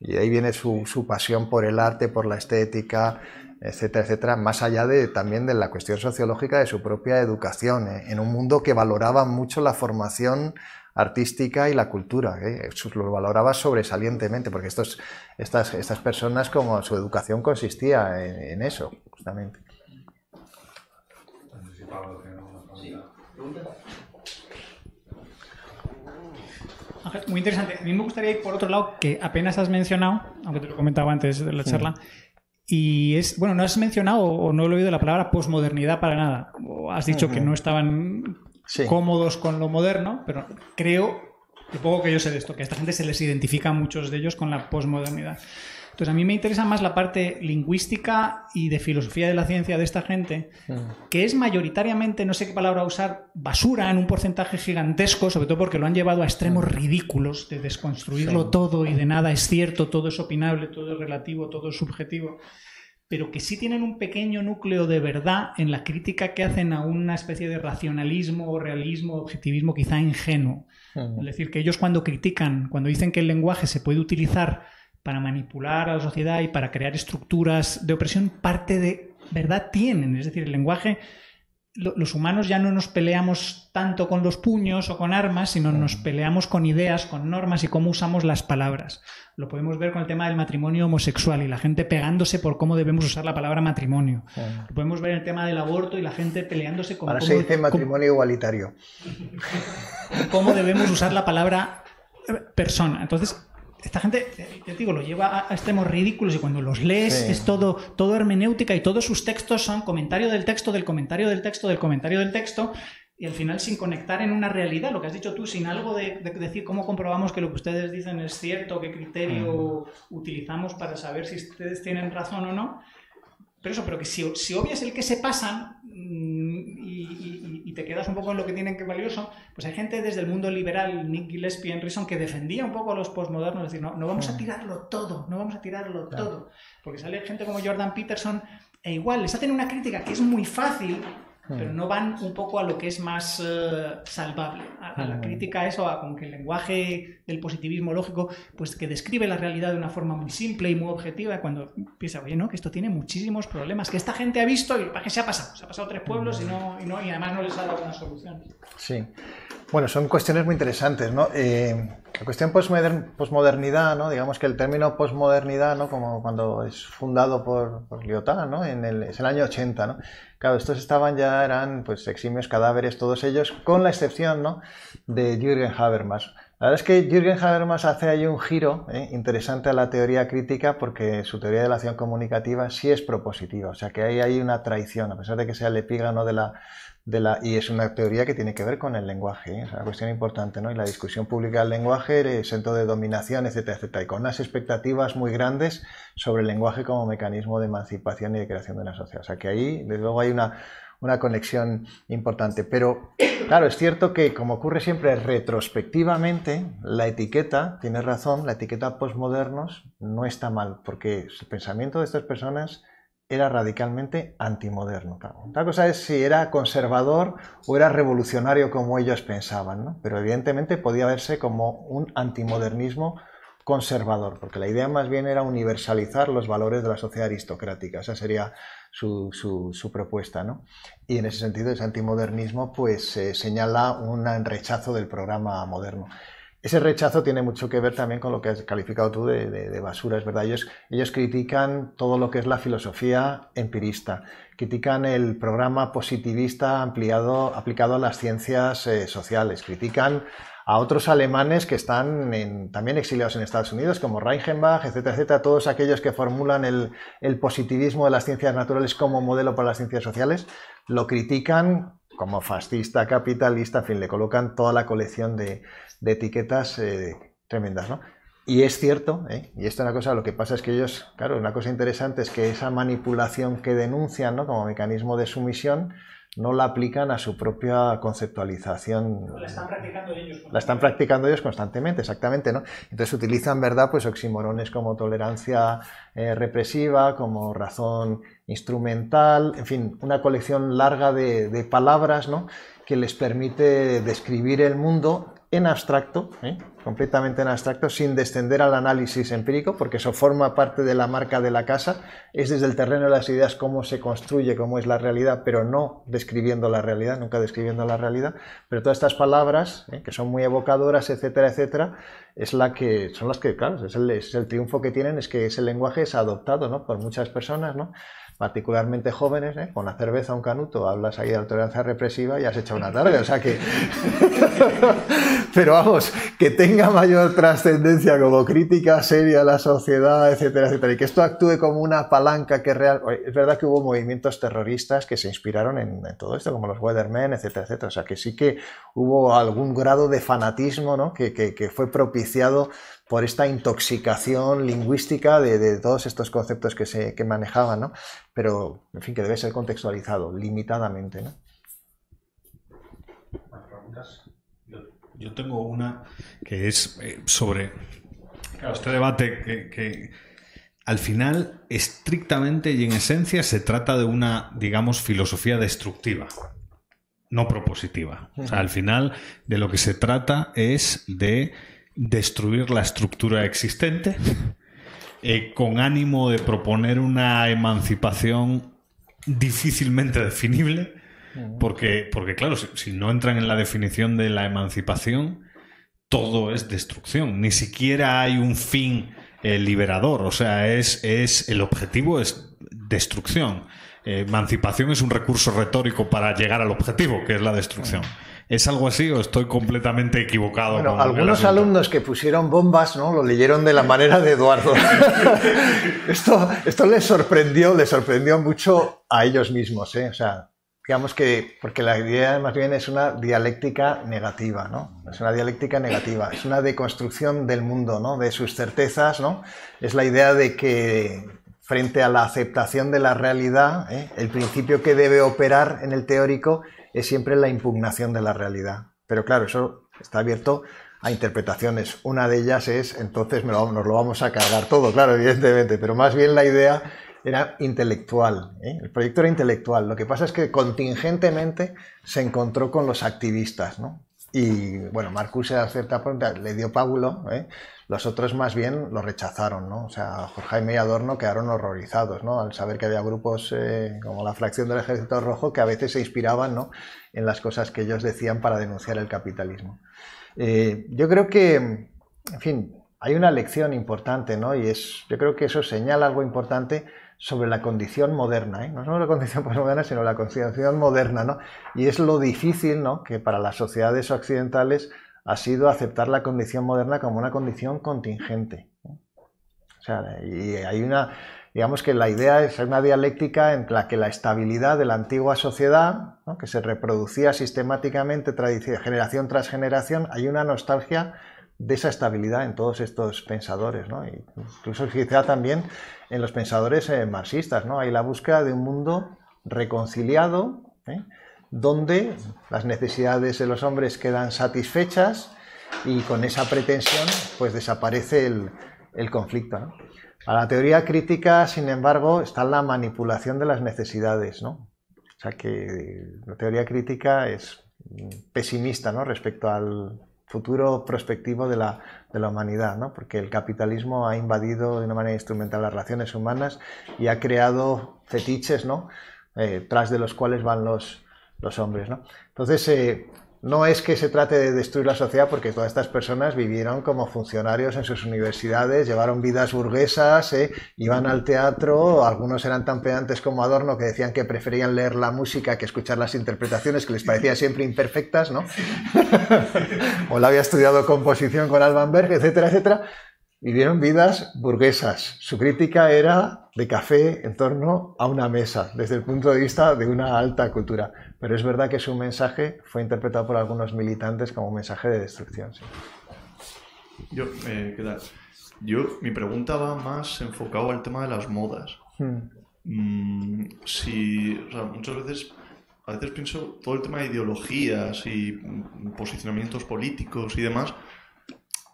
y ahí viene su, su pasión por el arte, por la estética, etcétera, etcétera, más allá de, también de la cuestión sociológica de su propia educación, ¿eh? en un mundo que valoraba mucho la formación artística y la cultura, ¿eh? lo valoraba sobresalientemente, porque estos, estas, estas personas, como su educación consistía en, eso, justamente. Muy interesante. A mí me gustaría ir por otro lado, que apenas has mencionado, aunque te lo comentaba antes de la charla, y es, bueno, no has mencionado o no he oído la palabra posmodernidad para nada. O has dicho que no estaban cómodos con lo moderno, pero creo, supongo poco que yo sé de esto, que a esta gente se les identifica a muchos de ellos con la posmodernidad. Entonces, a mí me interesa más la parte lingüística y de filosofía de la ciencia de esta gente, mm. que es mayoritariamente, no sé qué palabra usar, basura en un porcentaje gigantesco, sobre todo porque lo han llevado a extremos mm. ridículos de desconstruirlo todo y de nada es cierto, todo es opinable, todo es relativo, todo es subjetivo pero que sí tienen un pequeño núcleo de verdad en la crítica que hacen a una especie de racionalismo o realismo, objetivismo quizá ingenuo. Mm. Es decir, que ellos cuando critican, cuando dicen que el lenguaje se puede utilizar para manipular a la sociedad y para crear estructuras de opresión, parte de verdad tienen. Es decir, el lenguaje, los humanos ya no nos peleamos tanto con los puños o con armas, sino nos peleamos con ideas, con normas y cómo usamos las palabras. Lo podemos ver con el tema del matrimonio homosexual y la gente pegándose por cómo debemos usar la palabra matrimonio. podemos ver el tema del aborto y la gente peleándose con... Ahora cómo, se dice matrimonio igualitario. Cómo debemos usar la palabra persona. Entonces, esta gente, yo digo, lo lleva a extremos ridículos y cuando los lees es todo, todo hermenéutica y todos sus textos son comentario del texto, del comentario del texto, del comentario del texto y al final sin conectar en una realidad, lo que has dicho tú, sin algo de, decir cómo comprobamos que lo que ustedes dicen es cierto, qué criterio utilizamos para saber si ustedes tienen razón o no. Pero eso, pero que si, si es el que se pasan mm, y, te quedas un poco en lo que tienen que valioso, pues hay gente desde el mundo liberal, Nick Gillespie, Henryson que defendía un poco a los postmodernos decir, no, no vamos a tirarlo todo, no vamos a tirarlo todo, porque sale gente como Jordan Peterson e igual les hacen una crítica que es muy fácil pero no van un poco a lo que es más eh, salvable, a, la crítica a eso, a como que el lenguaje del positivismo lógico, pues que describe la realidad de una forma muy simple y muy objetiva, cuando piensa, oye, no, que esto tiene muchísimos problemas, que esta gente ha visto y qué se ha pasado, se ha pasado tres pueblos y, no, y, no, y además no les ha dado una solución. Sí. Bueno, son cuestiones muy interesantes, ¿no? Eh, la cuestión posmodernidad, ¿no? Digamos que el término posmodernidad, ¿no? Como cuando es fundado por, Lyotard, ¿no? En el, es el año 80, ¿no? Claro, estos estaban ya, eran pues eximios cadáveres todos ellos, con la excepción, ¿no? De Jürgen Habermas. La verdad es que Jürgen Habermas hace ahí un giro ¿eh? interesante a la teoría crítica porque su teoría de la acción comunicativa sí es propositiva, o sea que ahí hay una traición, a pesar de que sea el ¿no? de la y es una teoría que tiene que ver con el lenguaje, ¿eh? es una cuestión importante, ¿no? Y la discusión pública del lenguaje, el centro de dominación, etcétera, etcétera, y con unas expectativas muy grandes sobre el lenguaje como mecanismo de emancipación y de creación de una sociedad. O sea que ahí, desde luego, hay una, una conexión importante. Pero claro, es cierto que, como ocurre siempre retrospectivamente, la etiqueta, tiene razón, la etiqueta postmodernos no está mal, porque el pensamiento de estas personas era radicalmente antimoderno. Otra cosa es si era conservador o era revolucionario como ellos pensaban, pero evidentemente podía verse como un antimodernismo conservador, porque la idea más bien era universalizar los valores de la sociedad aristocrática, esa sería su, propuesta. Y en ese sentido, ese antimodernismo pues, señala un rechazo del programa moderno. Ese rechazo tiene mucho que ver también con lo que has calificado tú de, basura, es verdad. Ellos, critican todo lo que es la filosofía empirista, critican el programa positivista ampliado, aplicado a las ciencias eh, sociales, critican a otros alemanes que están también exiliados en Estados Unidos, como Reichenbach, etcétera, etcétera, todos aquellos que formulan el positivismo de las ciencias naturales como modelo para las ciencias sociales, lo critican como fascista, capitalista, fin, le colocan toda la colección de, etiquetas eh, tremendas, ¿no? Y es cierto, ¿eh? y esto es una cosa, lo que pasa es que ellos, claro, una cosa interesante es que esa manipulación que denuncian ¿no? como mecanismo de sumisión, no la aplican a su propia conceptualización. la están practicando ellos. La están practicando ellos constantemente, exactamente, ¿no? Entonces utilizan, ¿verdad?, pues oximorones como tolerancia eh, represiva, como razón instrumental, en fin, una colección larga de, de palabras, ¿no?, que les permite describir el mundo en abstracto, ¿eh? completamente en abstracto, sin descender al análisis empírico, porque eso forma parte de la marca de la casa, es desde el terreno de las ideas cómo se construye, cómo es la realidad, pero no describiendo la realidad, nunca describiendo la realidad, pero todas estas palabras, ¿eh? que son muy evocadoras, etcétera, etcétera, es la que, son las que, claro, es el, triunfo que tienen, es que ese lenguaje es adoptado ¿no? por muchas personas, ¿no? particularmente jóvenes, ¿eh? con la cerveza, un canuto, hablas ahí de la represiva y has hecho una tarde. O sea que. Pero vamos, que tenga mayor trascendencia como crítica seria a la sociedad, etcétera, etcétera, y que esto actúe como una palanca que real. Es verdad que hubo movimientos terroristas que se inspiraron en, todo esto, como los Weathermen, etcétera, etcétera. O sea que sí que hubo algún grado de fanatismo ¿no? que fue propiciado por esta intoxicación lingüística de, de todos estos conceptos que se que manejaban, ¿no? Pero, en fin, que debe ser contextualizado limitadamente, ¿no? Yo, tengo una que es eh, sobre este debate que, que al final, estrictamente y en esencia, se trata de una, digamos, filosofía destructiva, no propositiva. O sea, al final, de lo que se trata es de destruir la estructura existente eh, con ánimo de proponer una emancipación difícilmente definible, porque, porque claro, si, no entran en la definición de la emancipación, todo es destrucción, ni siquiera hay un fin eh, liberador, o sea, es, es, el objetivo es destrucción. Eh, emancipación es un recurso retórico para llegar al objetivo, que es la destrucción. ¿Es algo así o estoy completamente equivocado? Bueno, algunos alumnos que pusieron bombas ¿no? lo leyeron de la manera de Eduardo. esto, esto les sorprendió, les sorprendió mucho a ellos mismos. ¿eh? O sea, digamos que, porque la idea más bien es una dialéctica negativa, ¿no? Es una dialéctica negativa, es una deconstrucción del mundo, ¿no? De sus certezas, Es la idea de que frente a la aceptación de la realidad, ¿eh? el principio que debe operar en el teórico es siempre la impugnación de la realidad. Pero claro, eso está abierto a interpretaciones. Una de ellas es, entonces nos lo vamos a cargar todo, claro, evidentemente, pero más bien la idea era intelectual, ¿eh? el proyecto era intelectual. Lo que pasa es que contingentemente se encontró con los activistas, ¿no? Y bueno, Marcus a le dio pábulo, ¿eh? los otros más bien lo rechazaron, ¿no? O sea, Jorge y Adorno quedaron horrorizados, ¿no? Al saber que había grupos eh, como la fracción del Ejército Rojo que a veces se inspiraban, ¿no? En las cosas que ellos decían para denunciar el capitalismo. Eh, yo creo que, en fin, hay una lección importante, ¿no? Y es, yo creo que eso señala algo importante sobre la condición moderna, ¿eh? no solo la condición postmoderna, sino la condición moderna, ¿no? Y es lo difícil, ¿no? Que para las sociedades occidentales ha sido aceptar la condición moderna como una condición contingente. O sea, y hay una, digamos que la idea es una dialéctica en la que la estabilidad de la antigua sociedad, que se reproducía sistemáticamente generación tras generación, hay una nostalgia de esa estabilidad en todos estos pensadores, ¿no? incluso quizá también en los pensadores eh, marxistas, ¿no? Hay la búsqueda de un mundo reconciliado, ¿eh? donde las necesidades de los hombres quedan satisfechas y con esa pretensión pues desaparece el, conflicto. A la teoría crítica, sin embargo, está la manipulación de las necesidades, O sea que la teoría crítica es pesimista respecto al futuro prospectivo de la, de la humanidad, ¿no? porque el capitalismo ha invadido de una manera instrumental las relaciones humanas y ha creado fetiches ¿no? Eh, tras de los cuales van los, los hombres. ¿no? Entonces, eh, no es que se trate de destruir la sociedad porque todas estas personas vivieron como funcionarios en sus universidades, llevaron vidas burguesas, ¿eh? iban al teatro, algunos eran tan pedantes como Adorno que decían que preferían leer la música que escuchar las interpretaciones que les parecían siempre imperfectas, ¿no? o la había estudiado composición con Alban Berg, etcétera, etcétera. Vivieron vidas burguesas. Su crítica era de café en torno a una mesa, desde el punto de vista de una alta cultura. Pero es verdad que su mensaje fue interpretado por algunos militantes como un mensaje de destrucción. Yo, eh, ¿qué tal? Yo, mi pregunta va más enfocado al tema de las modas. Hmm. Mm, si, o sea, muchas veces, a veces pienso todo el tema de ideologías y posicionamientos políticos y demás,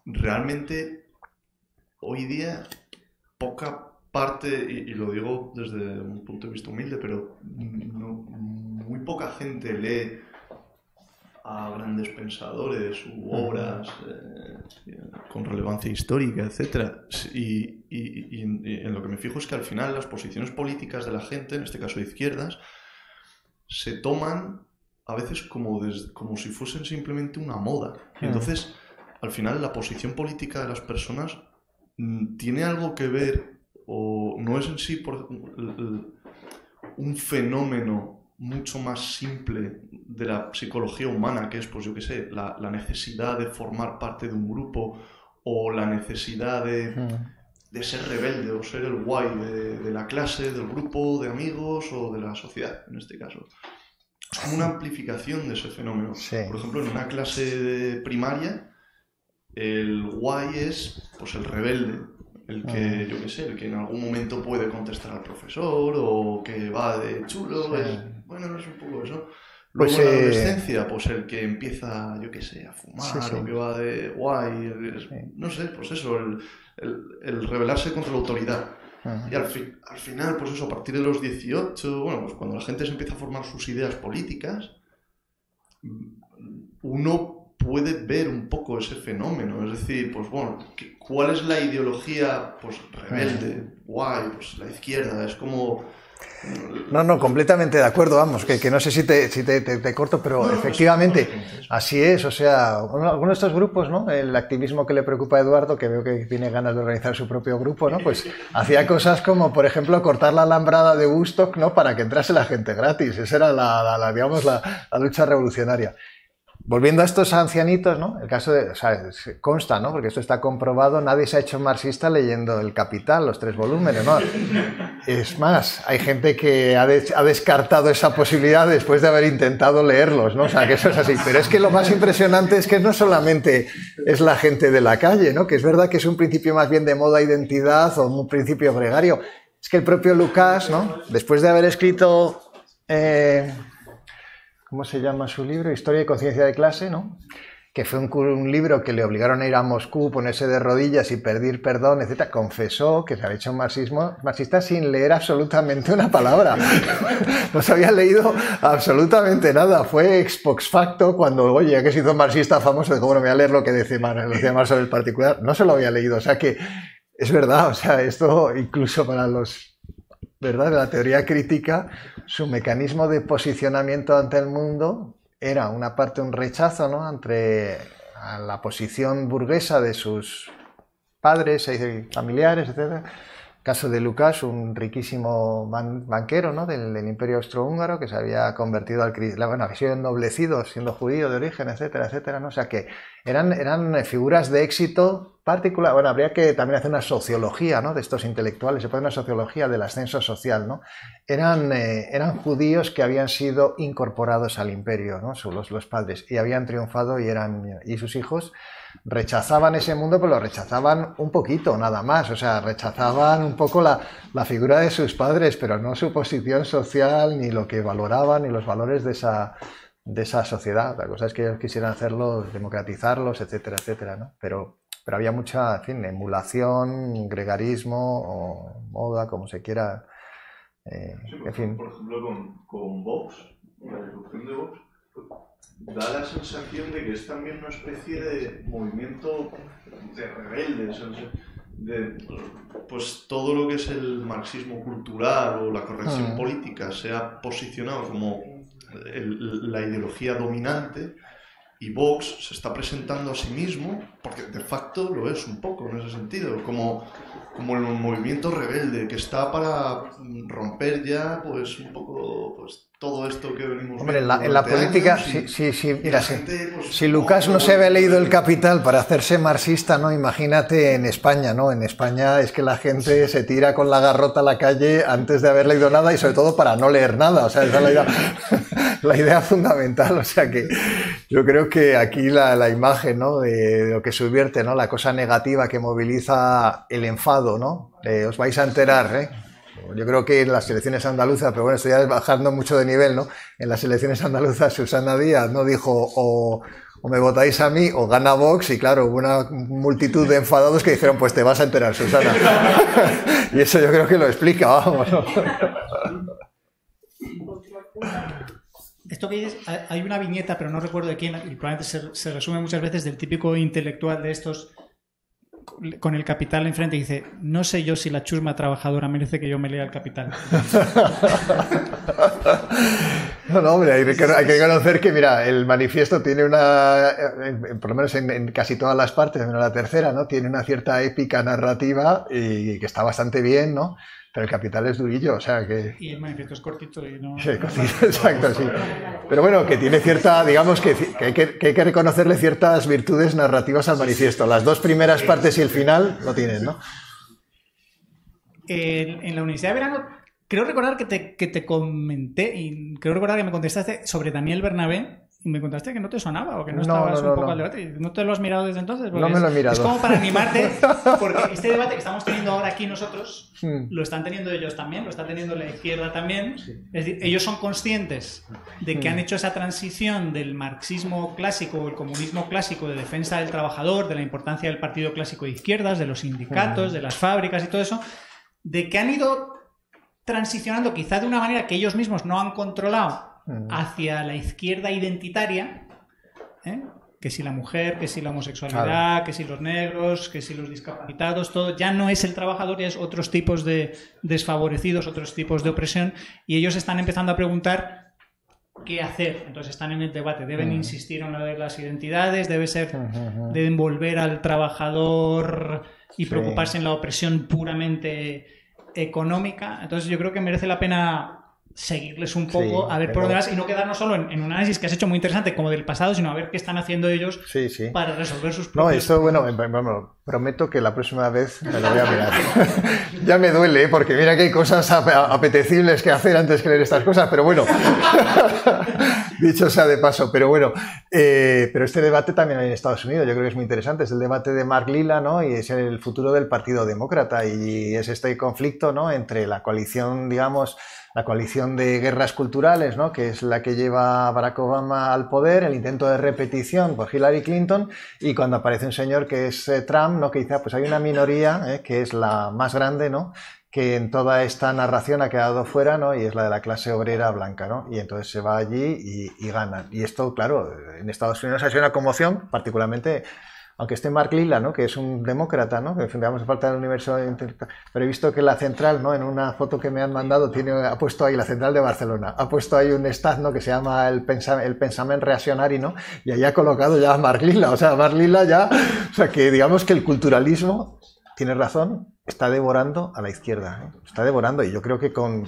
realmente hoy día poca parte, y, y lo digo desde un punto de vista humilde, pero no, muy poca gente lee a grandes pensadores u obras eh, con relevancia histórica, etc. Y, en lo que me fijo es que al final las posiciones políticas de la gente, en este caso de izquierdas, se toman a veces como, como si fuesen simplemente una moda. entonces, al final, la posición política de las personas mm, tiene algo que ver o no es en sí por, un fenómeno mucho más simple de la psicología humana, que es, pues yo qué sé, la, necesidad de formar parte de un grupo o la necesidad de, ser rebelde o ser el guay de, la clase, del grupo, de amigos o de la sociedad, en este caso. Es como una amplificación de ese fenómeno. Por ejemplo, en una clase primaria, el guay es pues el rebelde el que, ah. yo qué sé, el que en algún momento puede contestar al profesor o que va de chulo, bueno, es, es un poco eso. Pues, Luego pues, la eh, adolescencia, pues el que empieza, yo qué sé, a fumar, o que va de guay, no sé, pues eso, el, rebelarse contra la autoridad. Y al, al, final, pues eso, a partir de los 18, bueno, pues cuando la gente se empieza a formar sus ideas políticas, mm, uno puede ver un poco ese fenómeno. Es decir, pues bueno, ¿cuál es la ideología pues, rebelde? Guay, pues la izquierda, es como... No, no, completamente de acuerdo, vamos, que, no sé si te, si te, corto, pero efectivamente, así es, o sea, algunos de estos grupos, ¿no? El activismo que le preocupa a Eduardo, que veo que tiene ganas de organizar su propio grupo, ¿no? Pues hacía cosas como, por ejemplo, cortar la alambrada de Woodstock, ¿no? Para que entrase la gente gratis, esa era la, digamos, la lucha revolucionaria. Volviendo a estos ancianitos, ¿no? El caso de, o sea, consta, ¿no? Porque esto está comprobado, nadie se ha hecho marxista leyendo El Capital, los tres volúmenes, ¿no? Es más, hay gente que ha, descartado esa posibilidad después de haber intentado leerlos, ¿no? O sea, que eso es así. Pero es que lo más impresionante es que no solamente es la gente de la calle, ¿no? Que es verdad que es un principio más bien de moda identidad o un principio gregario. Es que el propio Lucas, ¿no? Después de haber escrito... Eh, ¿cómo se llama su libro? Historia y conciencia de clase, ¿no? Que fue un, libro que le obligaron a ir a Moscú, ponerse de rodillas y pedir perdón, etc. Confesó que se había hecho marxismo, marxista sin leer absolutamente una palabra. no se había leído absolutamente nada. Fue ex facto cuando, oye, ya que se hizo marxista famoso, dijo, bueno, voy a leer lo que dice Marx sobre el particular. No se lo había leído. O sea que es verdad, o sea, esto incluso para los ¿verdad? La teoría crítica, su mecanismo de posicionamiento ante el mundo era una parte un rechazo ¿no? entre la posición burguesa de sus padres, familiares, etc. Caso de Lucas, un riquísimo banquero ¿no? del, Imperio Austrohúngaro que se había convertido al bueno, había sido ennoblecido siendo judío de origen, etcétera, etcétera. ¿no? O sea que eran, eran eh, figuras de éxito particular, bueno, habría que también hacer una sociología ¿no? de estos intelectuales, se puede una sociología del ascenso social, ¿no? Eran, eh, eran judíos que habían sido incorporados al imperio, ¿no? Los, los padres, y habían triunfado y, eran, y sus hijos rechazaban ese mundo, pero lo rechazaban un poquito, nada más, o sea, rechazaban un poco la, la figura de sus padres, pero no su posición social, ni lo que valoraban, ni los valores de esa de esa sociedad. La cosa es que ellos quisieran hacerlo, democratizarlos, etcétera, etcétera, ¿no? Pero pero había mucha, emulación, gregarismo o moda, como se quiera. Eh, en fin. Por ejemplo, con, Vox, la de Vox, da la sensación de que es también una especie de movimiento de rebeldes, de pues todo lo que es el marxismo cultural o la corrección mm. política se ha posicionado como la ideología dominante y Vox se está presentando a sí mismo, porque de facto lo es un poco en ese sentido, como, como el movimiento rebelde que está para romper ya pues un poco pues, todo esto que venimos Hombre, en la, política, sí, sí, sí, mira, pues, si Lucas no, se había leído El Capital para hacerse marxista, ¿no? Imagínate en España, ¿no? En España es que la gente se tira con la garrota a la calle antes de haber leído nada y sobre todo para no leer nada, o sea, esa es la idea, fundamental, o sea que yo creo que aquí la, imagen, ¿no? De, lo que subvierte, ¿no? La cosa negativa que moviliza el enfado, ¿no? Eh, os vais a enterar, ¿eh? yo creo que en las elecciones andaluzas, pero bueno, estoy bajando mucho de nivel, ¿no? En las elecciones andaluzas Susana Díaz no dijo o, me votáis a mí o gana Vox y claro, hubo una multitud de enfadados que dijeron pues te vas a enterar, Susana. y eso yo creo que lo explica, vamos. Esto que hay una viñeta, pero no recuerdo de quién, y probablemente se resume muchas veces del típico intelectual de estos con el capital enfrente y dice, no sé yo si la chusma trabajadora merece que yo me lea el capital. No, no, hombre, hay que, que, reconocer que, mira, el manifiesto tiene una, por lo menos en, en, casi todas las partes, menos la tercera, ¿no? Tiene una cierta épica narrativa y que está bastante bien, ¿no? Pero el capital es durillo, o sea que... Y el manifiesto es cortito y no... exacto, sí. Pero bueno, que tiene cierta, digamos, que, hay que, reconocerle ciertas virtudes narrativas al manifiesto. Las dos primeras partes y el final lo tienen, ¿no? En, la Universidad de Verano, creo recordar que te, que te comenté, y creo recordar que me contestaste sobre Daniel Bernabé, me contaste que no te sonaba o que no, estabas un poco al debate. ¿No te lo has mirado desde entonces? no me lo he mirado. Es, como para animarte, porque este debate que estamos teniendo ahora aquí nosotros, hmm. lo están teniendo ellos también, lo está teniendo la izquierda también. ellos son conscientes de que hmm. han hecho esa transición del marxismo clásico o el comunismo clásico de defensa del trabajador, de la importancia del partido clásico de izquierdas, de los sindicatos, hmm. de las fábricas y todo eso, de que han ido transicionando quizá de una manera que ellos mismos no han controlado hacia la izquierda identitaria, ¿eh? que si la mujer, que si la homosexualidad, que si los negros, que si los discapacitados, todo ya no es el trabajador, ya es otros tipos de desfavorecidos, otros tipos de opresión, y ellos están empezando a preguntar qué hacer. Entonces están en el debate, deben insistir en ver las identidades, debe ser, de deben volver al trabajador y preocuparse en la opresión puramente económica. Entonces yo creo que merece la pena seguirles un poco, a ver por dónde y no quedarnos solo en, un análisis que has hecho muy interesante como del pasado, sino a ver qué están haciendo ellos para resolver sus problemas. No, eso, bueno, prometo que la próxima vez me lo voy a mirar. ya me duele, porque mira que hay cosas apetecibles que hacer antes que leer estas cosas, pero bueno, dicho sea de paso, pero bueno, eh, pero este debate también hay en Estados Unidos, yo creo que es muy interesante, es el debate de Mark Lila, ¿no? Y es el futuro del Partido Demócrata y es este conflicto, ¿no? Entre la coalición, digamos, la coalición de guerras culturales, ¿no? que es la que lleva Barack Obama al poder, el intento de repetición por Hillary Clinton, y cuando aparece un señor que es eh, Trump, ¿no? que dice, ah, pues hay una minoría, eh, que es la más grande, ¿no? que en toda esta narración ha quedado fuera, ¿no? Y es la de la clase obrera blanca, ¿no? Y entonces se va allí y, gana. Y esto, claro, en Estados Unidos ha sido una conmoción, particularmente aunque esté Mark Lila, ¿no? que es un demócrata, ¿no? que defendamos falta del universo, pero he visto que la central, ¿no? en una foto que me han mandado, tiene, ha puesto ahí la central de Barcelona, ha puesto ahí un stand que se llama el, pensamen el pensamiento reaccionario, ¿no? y ahí ha colocado ya a Mark Lila, o sea, Mark Lila ya, o sea, que digamos que el culturalismo, tiene razón, está devorando a la izquierda, ¿eh? está devorando, y yo creo que con...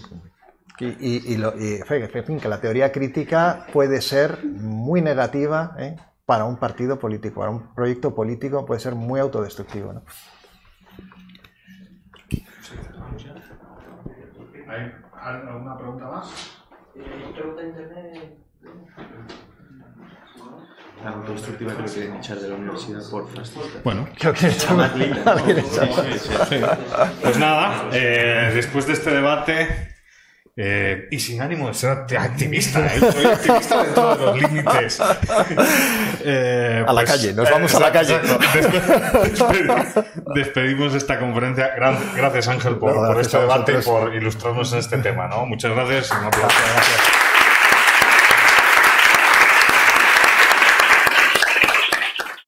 Y, que la teoría crítica puede ser muy negativa, ¿eh? para un partido político, para un proyecto político puede ser muy autodestructivo. ¿no? ¿Hay alguna pregunta más? Eh, pregunta internet? La autodestructiva que lo quieren echar de la universidad por fascista. Bueno, creo que echar Pues nada, eh, después de este debate, eh, y sin ánimo de ser activista, ¿eh? soy activista de todos los límites. Eh, a la pues, calle, nos vamos a la calle. Despedimos, esta conferencia. Gracias, Ángel, por, este debate y por ilustrarnos en este tema. ¿no? Muchas gracias. gracias.